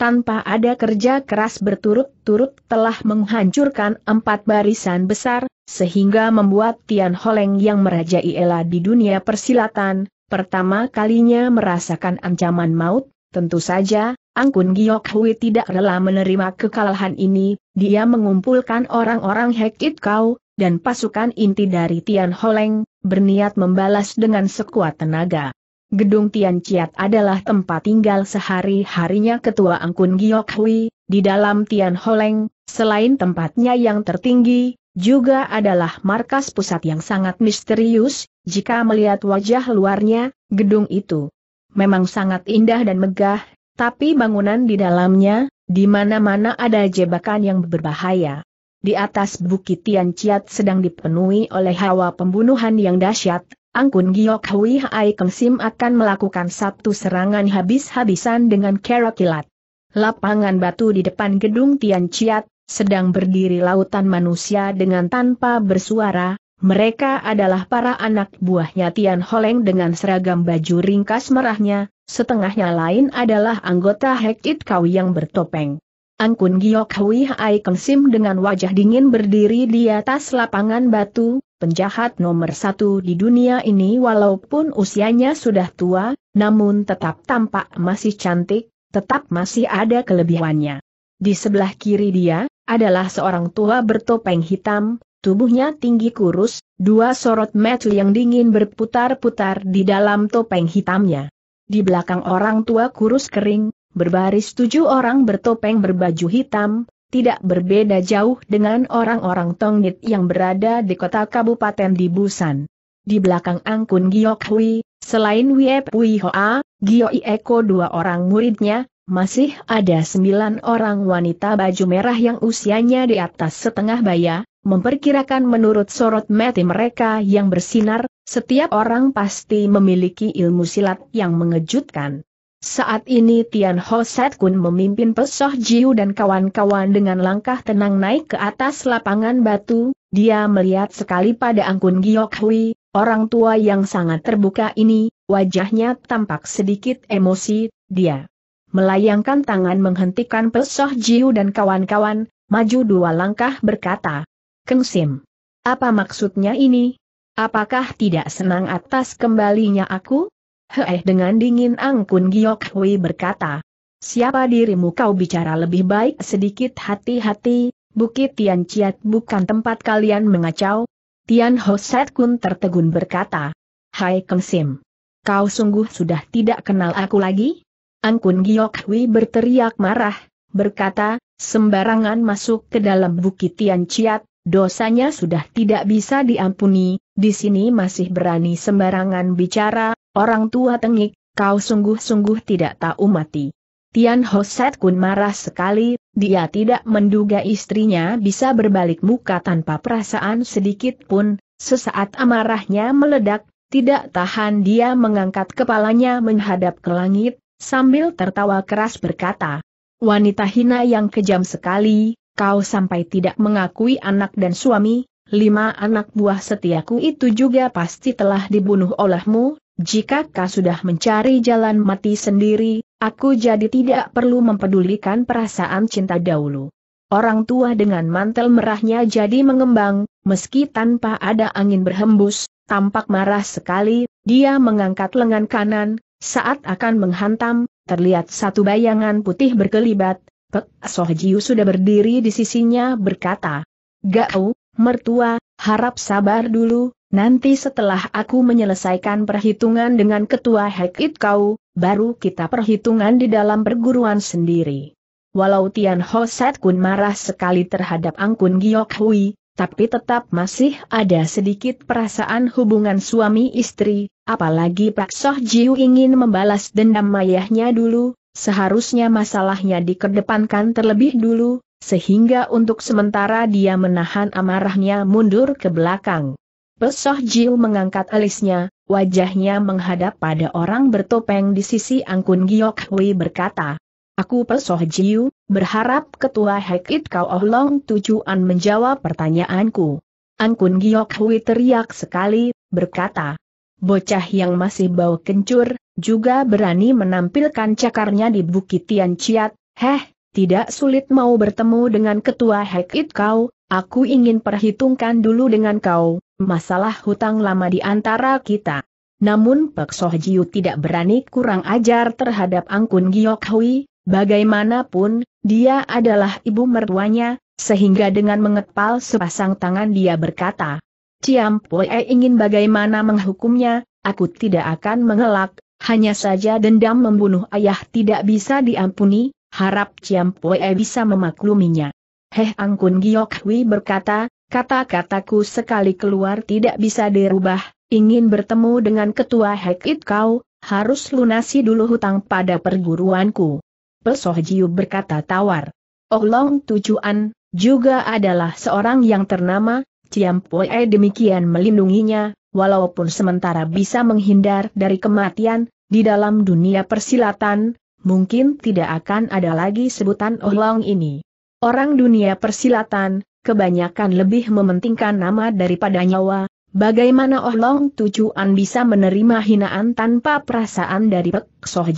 Tanpa ada kerja keras berturut-turut telah menghancurkan empat barisan besar, sehingga membuat Tian Holeng yang merajai Ella di dunia persilatan, pertama kalinya merasakan ancaman maut, Tentu saja, Angkun Giok Hui tidak rela menerima kekalahan ini, dia mengumpulkan orang-orang Hekit Kau, dan pasukan inti dari Tian Holeng, berniat membalas dengan sekuat tenaga. Gedung Tian Chiat adalah tempat tinggal sehari-harinya ketua Angkun Giok Hui, di dalam Tian Holeng, selain tempatnya yang tertinggi, juga adalah markas pusat yang sangat misterius, jika melihat wajah luarnya, gedung itu memang sangat indah dan megah, tapi bangunan di dalamnya, di mana-mana ada jebakan yang berbahaya. Di atas bukit Tian Chiat sedang dipenuhi oleh hawa pembunuhan yang dahsyat, Angkun Giok Hui Hai Keng Sim akan melakukan satu serangan habis-habisan dengan kera kilat. Lapangan batu di depan gedung Tian Chiat, sedang berdiri lautan manusia dengan tanpa bersuara, mereka adalah para anak buahnya Tian Holeng dengan seragam baju ringkas merahnya, setengahnya lain adalah anggota It Kau yang bertopeng. Angkun Giok Hui Hai Keng Sim dengan wajah dingin berdiri di atas lapangan batu, penjahat nomor satu di dunia ini walaupun usianya sudah tua, namun tetap tampak masih cantik, tetap masih ada kelebihannya. Di sebelah kiri dia, adalah seorang tua bertopeng hitam, Tubuhnya tinggi kurus, dua sorot mata yang dingin berputar-putar di dalam topeng hitamnya. Di belakang orang tua kurus kering, berbaris tujuh orang bertopeng berbaju hitam, tidak berbeda jauh dengan orang-orang Tongnit yang berada di kota kabupaten di Busan. Di belakang Angkun Giok Hui, selain Wie Pui Hoa, Giok Eko dua orang muridnya, masih ada sembilan orang wanita baju merah yang usianya di atas setengah baya, Memperkirakan menurut sorot mati mereka yang bersinar, setiap orang pasti memiliki ilmu silat yang mengejutkan. Saat ini Tian Ho Set Kun memimpin Pesoh Jiu dan kawan-kawan dengan langkah tenang naik ke atas lapangan batu, dia melihat sekali pada Angkun Giok Hui, orang tua yang sangat terbuka ini, wajahnya tampak sedikit emosi, dia melayangkan tangan menghentikan Pesoh Jiu dan kawan-kawan, maju dua langkah berkata, Keng Sim. Apa maksudnya ini? Apakah tidak senang atas kembalinya aku? Heh dengan dingin Angkun Giok Hui berkata. Siapa dirimu kau bicara lebih baik sedikit hati-hati, Bukit Tian Ciat bukan tempat kalian mengacau. Tian Ho Set Kun tertegun berkata. Hai Keng Sim. Kau sungguh sudah tidak kenal aku lagi? Angkun Giok Hui berteriak marah, berkata, sembarangan masuk ke dalam Bukit Tian Ciat, Dosanya sudah tidak bisa diampuni, di sini masih berani sembarangan bicara, orang tua tengik, kau sungguh-sungguh tidak tahu mati. Tian Hoset Kun marah sekali, dia tidak menduga istrinya bisa berbalik muka tanpa perasaan sedikit pun, sesaat amarahnya meledak, tidak tahan dia mengangkat kepalanya menghadap ke langit, sambil tertawa keras berkata, Wanita hina yang kejam sekali, kau sampai tidak mengakui anak dan suami, lima anak buah setiaku itu juga pasti telah dibunuh olehmu, jika kau sudah mencari jalan mati sendiri, aku jadi tidak perlu mempedulikan perasaan cinta dahulu. Orang tua dengan mantel merahnya jadi mengembang, meski tanpa ada angin berhembus, tampak marah sekali, dia mengangkat lengan kanan, saat akan menghantam, terlihat satu bayangan putih berkelibat, Pek Sohjiu sudah berdiri di sisinya berkata, Gau, mertua, harap sabar dulu, nanti setelah aku menyelesaikan perhitungan dengan ketua Hekit kau, baru kita perhitungan di dalam perguruan sendiri. Walau Tian Ho Set Kun marah sekali terhadap Angkun Giok Hui, tapi tetap masih ada sedikit perasaan hubungan suami istri, apalagi Pak Soh Jiu ingin membalas dendam ayahnya dulu, seharusnya masalahnya dikedepankan terlebih dulu, sehingga untuk sementara dia menahan amarahnya mundur ke belakang. Pesoh Jiu mengangkat alisnya, wajahnya menghadap pada orang bertopeng di sisi Angkun Giok Hui berkata, Aku Pesoh Jiu, berharap Ketua Hekit Kau Oh Long Tujuan menjawab pertanyaanku. Angkun Giok Hui teriak sekali, berkata, Bocah yang masih bau kencur, juga berani menampilkan cakarnya di Bukit Tian Chiat, heh, tidak sulit mau bertemu dengan ketua Hekit kau, aku ingin perhitungkan dulu dengan kau, masalah hutang lama di antara kita. Namun Pek Soh Jiu tidak berani kurang ajar terhadap Angkun Giok Hui, bagaimanapun, dia adalah ibu mertuanya, sehingga dengan mengepal sepasang tangan dia berkata, Ciam ingin bagaimana menghukumnya, aku tidak akan mengelak, hanya saja dendam membunuh ayah tidak bisa diampuni, harap Ciam Pue bisa memakluminya. Heh Angkun Giok Hui berkata, kata-kataku sekali keluar tidak bisa dirubah, ingin bertemu dengan ketua It kau, harus lunasi dulu hutang pada perguruanku. Pesoh Jiu berkata tawar. Oh Long Tujuan, juga adalah seorang yang ternama, Ciam Pue demikian melindunginya, walaupun sementara bisa menghindar dari kematian, di dalam dunia persilatan, mungkin tidak akan ada lagi sebutan Ohlong ini. Orang dunia persilatan, kebanyakan lebih mementingkan nama daripada nyawa, bagaimana Ohlong Tujuan bisa menerima hinaan tanpa perasaan dari Pek Soh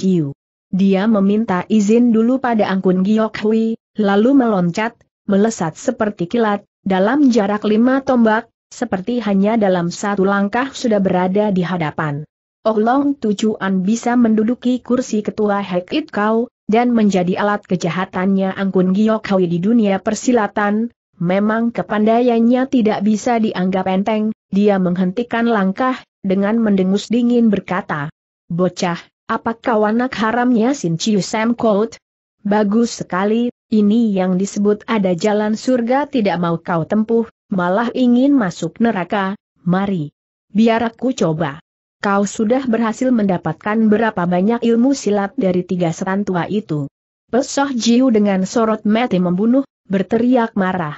Dia meminta izin dulu pada Angkun Giok Hui, lalu meloncat, melesat seperti kilat, dalam jarak lima tombak, seperti hanya dalam satu langkah sudah berada di hadapan. Oh Long Tujuan bisa menduduki kursi ketua It Kau, dan menjadi alat kejahatannya Angkun Giok Hui di dunia persilatan, memang kepandaiannya tidak bisa dianggap enteng, dia menghentikan langkah, dengan mendengus dingin berkata, Bocah, apakah anak haramnya Sin Chiu Sam Kout? Bagus sekali, ini yang disebut ada jalan surga tidak mau kau tempuh, malah ingin masuk neraka, mari. Biar aku coba. Kau sudah berhasil mendapatkan berapa banyak ilmu silat dari tiga setan tua itu. Pesoh Jiu dengan sorot mati membunuh, berteriak marah.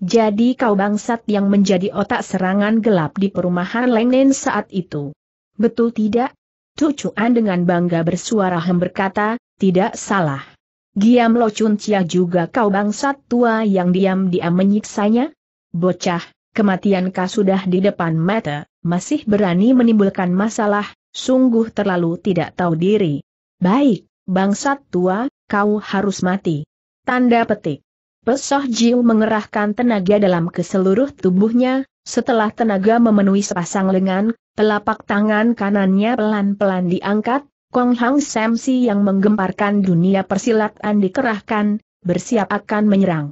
Jadi kau bangsat yang menjadi otak serangan gelap di perumahan Lengnen saat itu. Betul tidak? Cucuan dengan bangga bersuara hem berkata, tidak salah. Giam Lo Chun Cia juga kau bangsat tua yang diam-diam menyiksanya? Bocah, kematian kau sudah di depan mata, masih berani menimbulkan masalah, sungguh terlalu tidak tahu diri. Baik, bangsat tua, kau harus mati. Tanda petik. Pesoh Jiu mengerahkan tenaga dalam ke tubuhnya, setelah tenaga memenuhi sepasang lengan, telapak tangan kanannya pelan-pelan diangkat, Kong Hang Sam Si yang menggemparkan dunia persilatan dikerahkan, bersiap akan menyerang.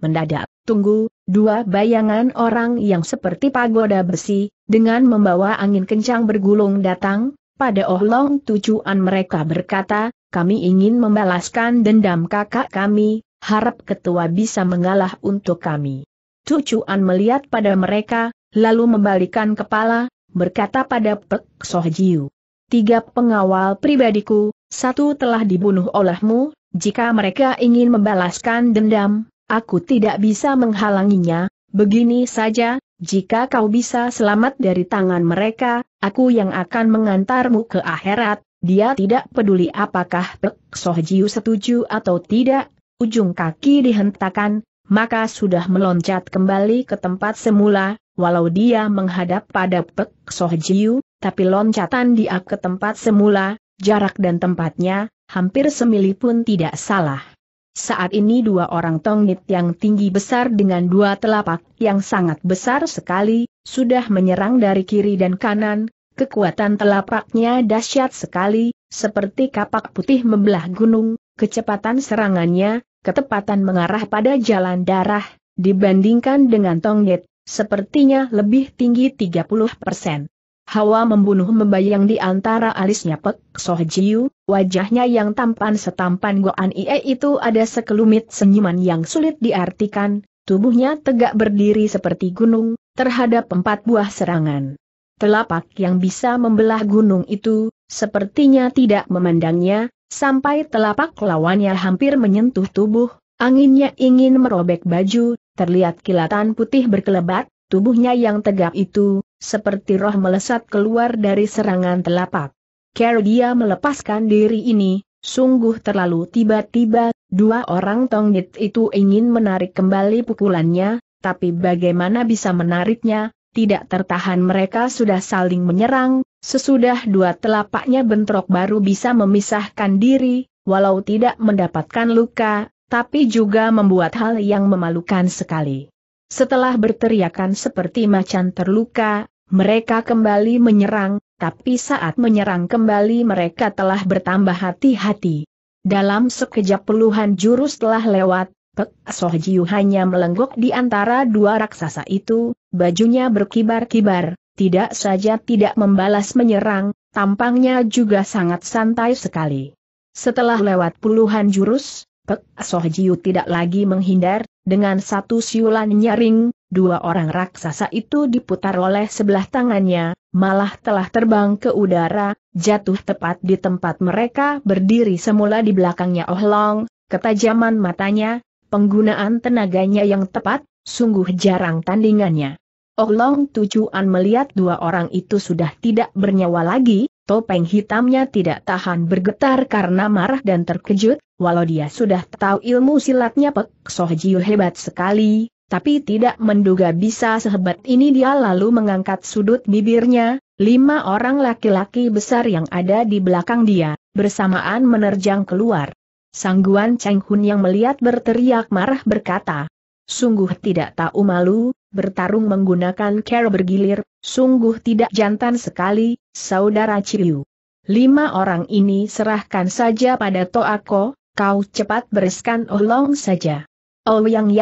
Mendadak, tunggu, Dua bayangan orang yang seperti pagoda besi, dengan membawa angin kencang bergulung datang, pada ohlong tujuan mereka berkata, kami ingin membalaskan dendam kakak kami, harap ketua bisa mengalah untuk kami. Tujuan melihat pada mereka, lalu membalikan kepala, berkata pada Pek Sohjiu. Tiga pengawal pribadiku, satu telah dibunuh olehmu, jika mereka ingin membalaskan dendam, Aku tidak bisa menghalanginya, begini saja, jika kau bisa selamat dari tangan mereka, aku yang akan mengantarmu ke akhirat. Dia tidak peduli apakah Pek Sohjiu setuju atau tidak, ujung kaki dihentakkan, maka sudah meloncat kembali ke tempat semula, walau dia menghadap pada Pek Sohjiu, tapi loncatan dia ke tempat semula, jarak dan tempatnya, hampir semili pun tidak salah. Saat ini dua orang tongnit yang tinggi besar dengan dua telapak yang sangat besar sekali, sudah menyerang dari kiri dan kanan, kekuatan telapaknya dahsyat sekali, seperti kapak putih membelah gunung, kecepatan serangannya, ketepatan mengarah pada jalan darah, dibandingkan dengan tongnit, sepertinya lebih tinggi 30 persen. Hawa membunuh membayang di antara alisnya Pek Soh Jiu, wajahnya yang tampan setampan Goan Ie itu ada sekelumit senyuman yang sulit diartikan, tubuhnya tegak berdiri seperti gunung, terhadap empat buah serangan. Telapak yang bisa membelah gunung itu, sepertinya tidak memandangnya, sampai telapak lawannya hampir menyentuh tubuh, anginnya ingin merobek baju, terlihat kilatan putih berkelebat, tubuhnya yang tegap itu, seperti roh melesat keluar dari serangan telapak. Care dia melepaskan diri ini, sungguh terlalu tiba-tiba, dua orang tongit itu ingin menarik kembali pukulannya, tapi bagaimana bisa menariknya, tidak tertahan mereka sudah saling menyerang, sesudah dua telapaknya bentrok baru bisa memisahkan diri, walau tidak mendapatkan luka, tapi juga membuat hal yang memalukan sekali. Setelah berteriakan seperti macan terluka, mereka kembali menyerang, tapi saat menyerang kembali mereka telah bertambah hati-hati. Dalam sekejap puluhan jurus telah lewat, Pek Sohjiu hanya melenggok di antara dua raksasa itu, bajunya berkibar-kibar, tidak saja tidak membalas menyerang, tampangnya juga sangat santai sekali. Setelah lewat puluhan jurus, Pek Sohjiu tidak lagi menghindar, dengan satu siulan nyaring, dua orang raksasa itu diputar oleh sebelah tangannya, malah telah terbang ke udara, jatuh tepat di tempat mereka berdiri semula di belakangnya Oh Long, ketajaman matanya, penggunaan tenaganya yang tepat, sungguh jarang tandingannya. Oh Long tujuan melihat dua orang itu sudah tidak bernyawa lagi, topeng hitamnya tidak tahan bergetar karena marah dan terkejut, walau dia sudah tahu ilmu silatnya Pek Soh Jiu hebat sekali, tapi tidak menduga bisa sehebat ini dia lalu mengangkat sudut bibirnya, lima orang laki-laki besar yang ada di belakang dia, bersamaan menerjang keluar. Sangguan Cheng Hun yang melihat berteriak marah berkata, Sungguh tidak tahu malu, bertarung menggunakan cara bergilir, sungguh tidak jantan sekali, saudara Ciu. Lima orang ini serahkan saja pada Toako, kau cepat bereskan olong saja. Oh Yang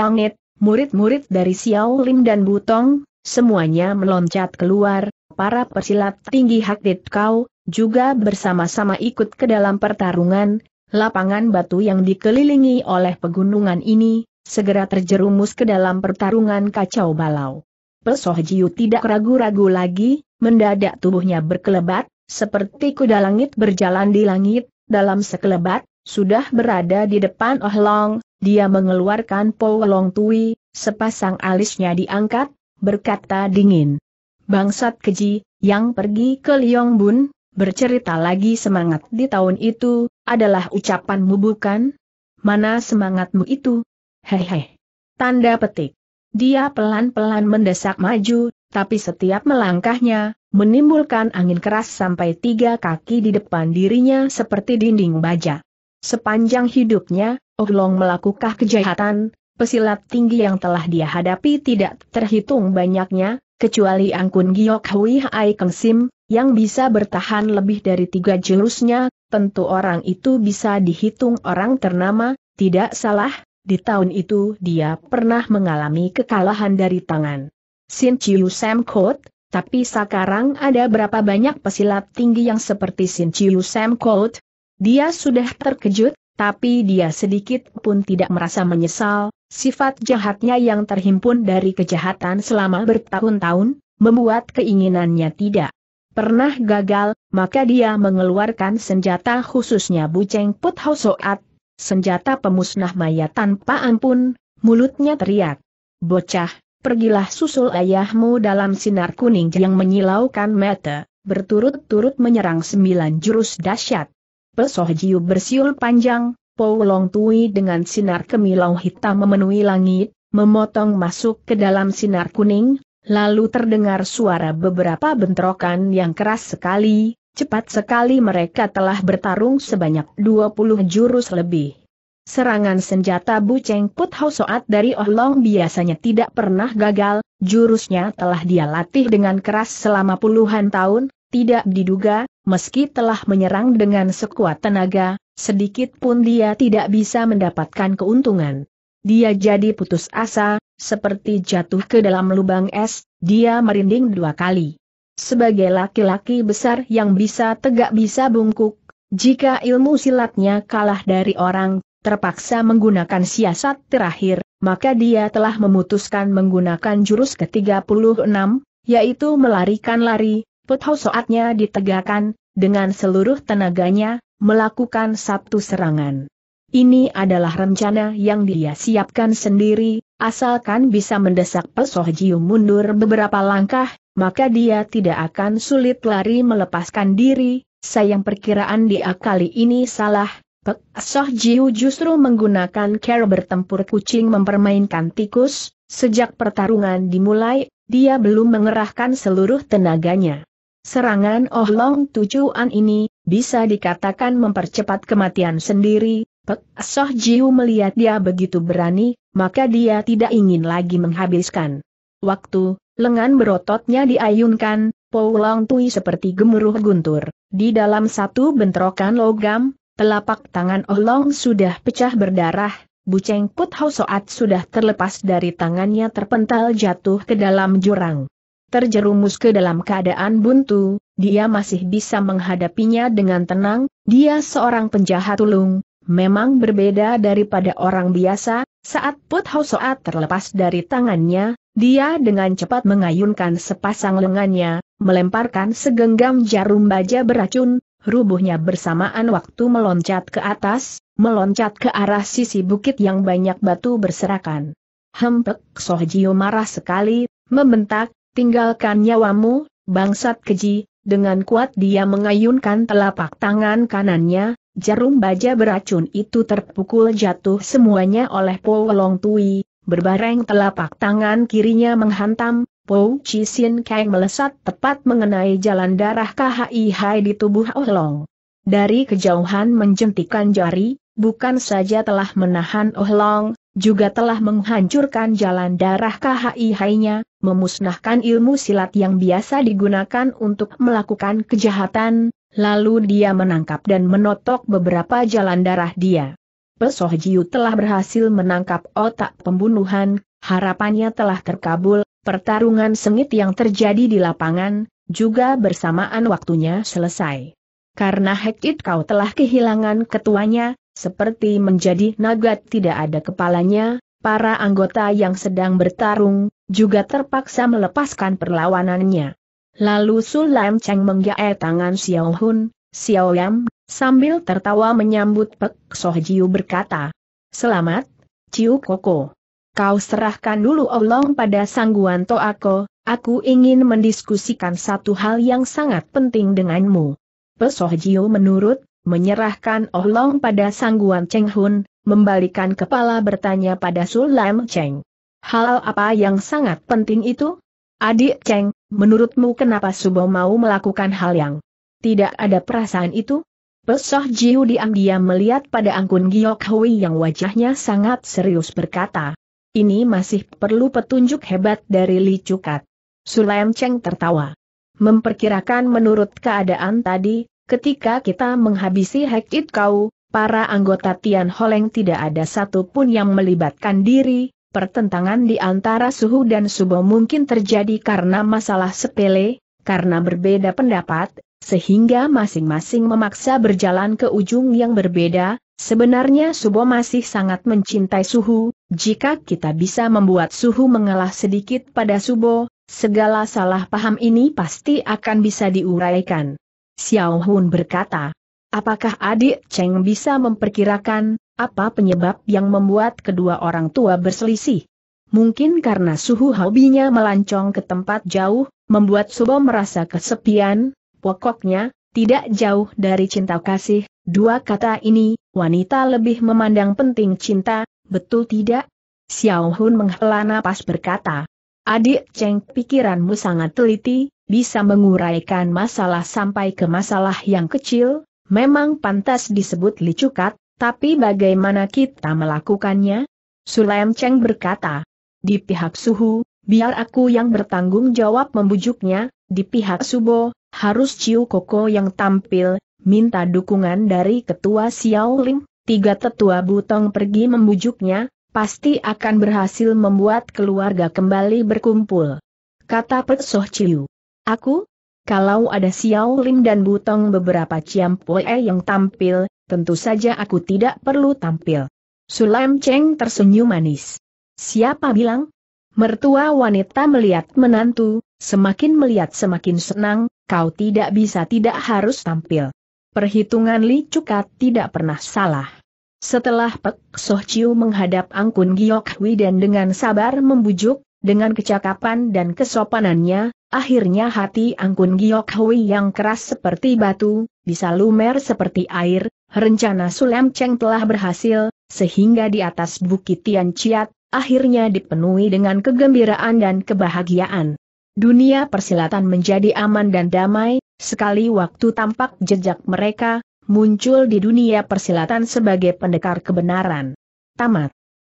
Murid-murid dari Xiao Lim dan Butong, semuanya meloncat keluar, para persilat tinggi Hakdit Kau, juga bersama-sama ikut ke dalam pertarungan, lapangan batu yang dikelilingi oleh pegunungan ini, segera terjerumus ke dalam pertarungan kacau balau. Pesoh Jiu tidak ragu-ragu lagi, mendadak tubuhnya berkelebat, seperti kuda langit berjalan di langit, dalam sekelebat, sudah berada di depan Oh Long, dia mengeluarkan Po Long Tui, sepasang alisnya diangkat, berkata dingin. Bangsat keji, yang pergi ke Liong Bun, bercerita lagi semangat di tahun itu, adalah ucapanmu bukan? Mana semangatmu itu? Hehe. Tanda petik. Dia pelan-pelan mendesak maju, tapi setiap melangkahnya, menimbulkan angin keras sampai tiga kaki di depan dirinya seperti dinding baja. Sepanjang hidupnya, Oglong melakukan kejahatan, pesilat tinggi yang telah dia hadapi tidak terhitung banyaknya, kecuali Angkun Giok Hui Hai Keng Sim, yang bisa bertahan lebih dari tiga jurusnya, tentu orang itu bisa dihitung orang ternama, tidak salah, di tahun itu dia pernah mengalami kekalahan dari tangan. Sin Chiu Sam Kot, tapi sekarang ada berapa banyak pesilat tinggi yang seperti Sin Chiu Sam Kot, dia sudah terkejut, tapi dia sedikit pun tidak merasa menyesal, sifat jahatnya yang terhimpun dari kejahatan selama bertahun-tahun, membuat keinginannya tidak pernah gagal, maka dia mengeluarkan senjata khususnya Buceng Put Hosoat, senjata pemusnah mayat tanpa ampun, mulutnya teriak. Bocah, pergilah susul ayahmu dalam sinar kuning yang menyilaukan mata, berturut-turut menyerang sembilan jurus dahsyat. Pesoh Jiu bersiul panjang, Powolong Tui dengan sinar kemilau hitam memenuhi langit, memotong masuk ke dalam sinar kuning, lalu terdengar suara beberapa bentrokan yang keras sekali, cepat sekali mereka telah bertarung sebanyak 20 jurus lebih. Serangan senjata Bu Cheng Put Hau Soat dari Oh Long biasanya tidak pernah gagal, jurusnya telah dia latih dengan keras selama puluhan tahun, tidak diduga, meski telah menyerang dengan sekuat tenaga, sedikit pun dia tidak bisa mendapatkan keuntungan. Dia jadi putus asa, seperti jatuh ke dalam lubang es, dia merinding dua kali. Sebagai laki-laki besar yang bisa tegak bisa bungkuk, jika ilmu silatnya kalah dari orang, terpaksa menggunakan siasat terakhir, maka dia telah memutuskan menggunakan jurus ke-36, yaitu melarikan lari, Petau saatnya ditegakkan, dengan seluruh tenaganya, melakukan satu serangan. Ini adalah rencana yang dia siapkan sendiri, asalkan bisa mendesak Pesoh Jiu mundur beberapa langkah, maka dia tidak akan sulit lari melepaskan diri, sayang perkiraan dia kali ini salah, Pesoh Soh Jiu justru menggunakan cara bertempur kucing mempermainkan tikus, sejak pertarungan dimulai, dia belum mengerahkan seluruh tenaganya. Serangan Oh Long Tujuan ini, bisa dikatakan mempercepat kematian sendiri, Pek Soh Jiu melihat dia begitu berani, maka dia tidak ingin lagi menghabiskan waktu, lengan berototnya diayunkan, Long Tui seperti gemuruh guntur, di dalam satu bentrokan logam, telapak tangan Oh Long sudah pecah berdarah, Buceng Put Hau Soat sudah terlepas dari tangannya terpental jatuh ke dalam jurang terjerumus ke dalam keadaan buntu, dia masih bisa menghadapinya dengan tenang, dia seorang penjahat ulung, memang berbeda daripada orang biasa, saat Put Soat terlepas dari tangannya, dia dengan cepat mengayunkan sepasang lengannya, melemparkan segenggam jarum baja beracun, rubuhnya bersamaan waktu meloncat ke atas, meloncat ke arah sisi bukit yang banyak batu berserakan. Hempek Sohjio marah sekali, membentak, Tinggalkan nyawamu, bangsat keji, dengan kuat dia mengayunkan telapak tangan kanannya, jarum baja beracun itu terpukul jatuh semuanya oleh Po Long Tui, berbareng telapak tangan kirinya menghantam, Po Chi Sin Kang melesat tepat mengenai jalan darah KHI Hai di tubuh Oh Long. Dari kejauhan menjentikan jari, bukan saja telah menahan Oh Long, juga telah menghancurkan jalan darah KHI-nya, memusnahkan ilmu silat yang biasa digunakan untuk melakukan kejahatan, lalu dia menangkap dan menotok beberapa jalan darah dia. Pesoh Jiu telah berhasil menangkap otak pembunuhan, harapannya telah terkabul, pertarungan sengit yang terjadi di lapangan, juga bersamaan waktunya selesai. Karena Hekit kau telah kehilangan ketuanya, seperti menjadi naga tidak ada kepalanya, para anggota yang sedang bertarung, juga terpaksa melepaskan perlawanannya. Lalu Sulam Cheng menggae tangan Xiao Hun, Xiao Yam, sambil tertawa menyambut Pek Soh Jiu berkata, Selamat, Ciu Koko. Kau serahkan dulu Olong pada sangguan Toako, aku ingin mendiskusikan satu hal yang sangat penting denganmu. Pesoh Jiu menurut menyerahkan Oh Long pada sangguan Cheng Hun, membalikan kepala bertanya pada Sulam Cheng. Hal apa yang sangat penting itu? Adik Cheng, menurutmu kenapa Subo mau melakukan hal yang tidak ada perasaan itu? Pesoh Jiu diam-diam melihat pada Angkun Giok Hui yang wajahnya sangat serius berkata, ini masih perlu petunjuk hebat dari Li Cukat. Sulam Cheng tertawa. Memperkirakan menurut keadaan tadi, Ketika kita menghabisi Hekit Kau, para anggota Tian Holeng tidak ada satupun yang melibatkan diri, pertentangan di antara suhu dan subo mungkin terjadi karena masalah sepele, karena berbeda pendapat, sehingga masing-masing memaksa berjalan ke ujung yang berbeda, sebenarnya subo masih sangat mencintai suhu, jika kita bisa membuat suhu mengalah sedikit pada subo, segala salah paham ini pasti akan bisa diuraikan. Xiao Hun berkata. Apakah adik Cheng bisa memperkirakan, apa penyebab yang membuat kedua orang tua berselisih? Mungkin karena suhu hobinya melancong ke tempat jauh, membuat Subo merasa kesepian, pokoknya, tidak jauh dari cinta kasih, dua kata ini, wanita lebih memandang penting cinta, betul tidak? Xiao Hun menghela napas berkata, Adik Cheng pikiranmu sangat teliti, bisa menguraikan masalah sampai ke masalah yang kecil, memang pantas disebut licukat, tapi bagaimana kita melakukannya? Sulaim Cheng berkata, di pihak Suhu, biar aku yang bertanggung jawab membujuknya, di pihak Subo, harus Ciu Koko yang tampil, minta dukungan dari ketua Xiao Lim, tiga tetua butong pergi membujuknya, pasti akan berhasil membuat keluarga kembali berkumpul. Kata Pek Soh Ciu. Aku? Kalau ada Xiao Lim dan Butong beberapa Ciam Poe yang tampil, tentu saja aku tidak perlu tampil. Sulam Cheng tersenyum manis. Siapa bilang? Mertua wanita melihat menantu, semakin melihat semakin senang, kau tidak bisa tidak harus tampil. Perhitungan Li Cukat tidak pernah salah. Setelah Pek Soh Chiu menghadap Angkun Giok Hui dan dengan sabar membujuk, dengan kecakapan dan kesopanannya, akhirnya hati Angkun Giok Hui yang keras seperti batu, bisa lumer seperti air, rencana Sulem Cheng telah berhasil, sehingga di atas bukit Tian Chiat, akhirnya dipenuhi dengan kegembiraan dan kebahagiaan. Dunia persilatan menjadi aman dan damai, sekali waktu tampak jejak mereka, muncul di dunia persilatan sebagai pendekar kebenaran. Tamat.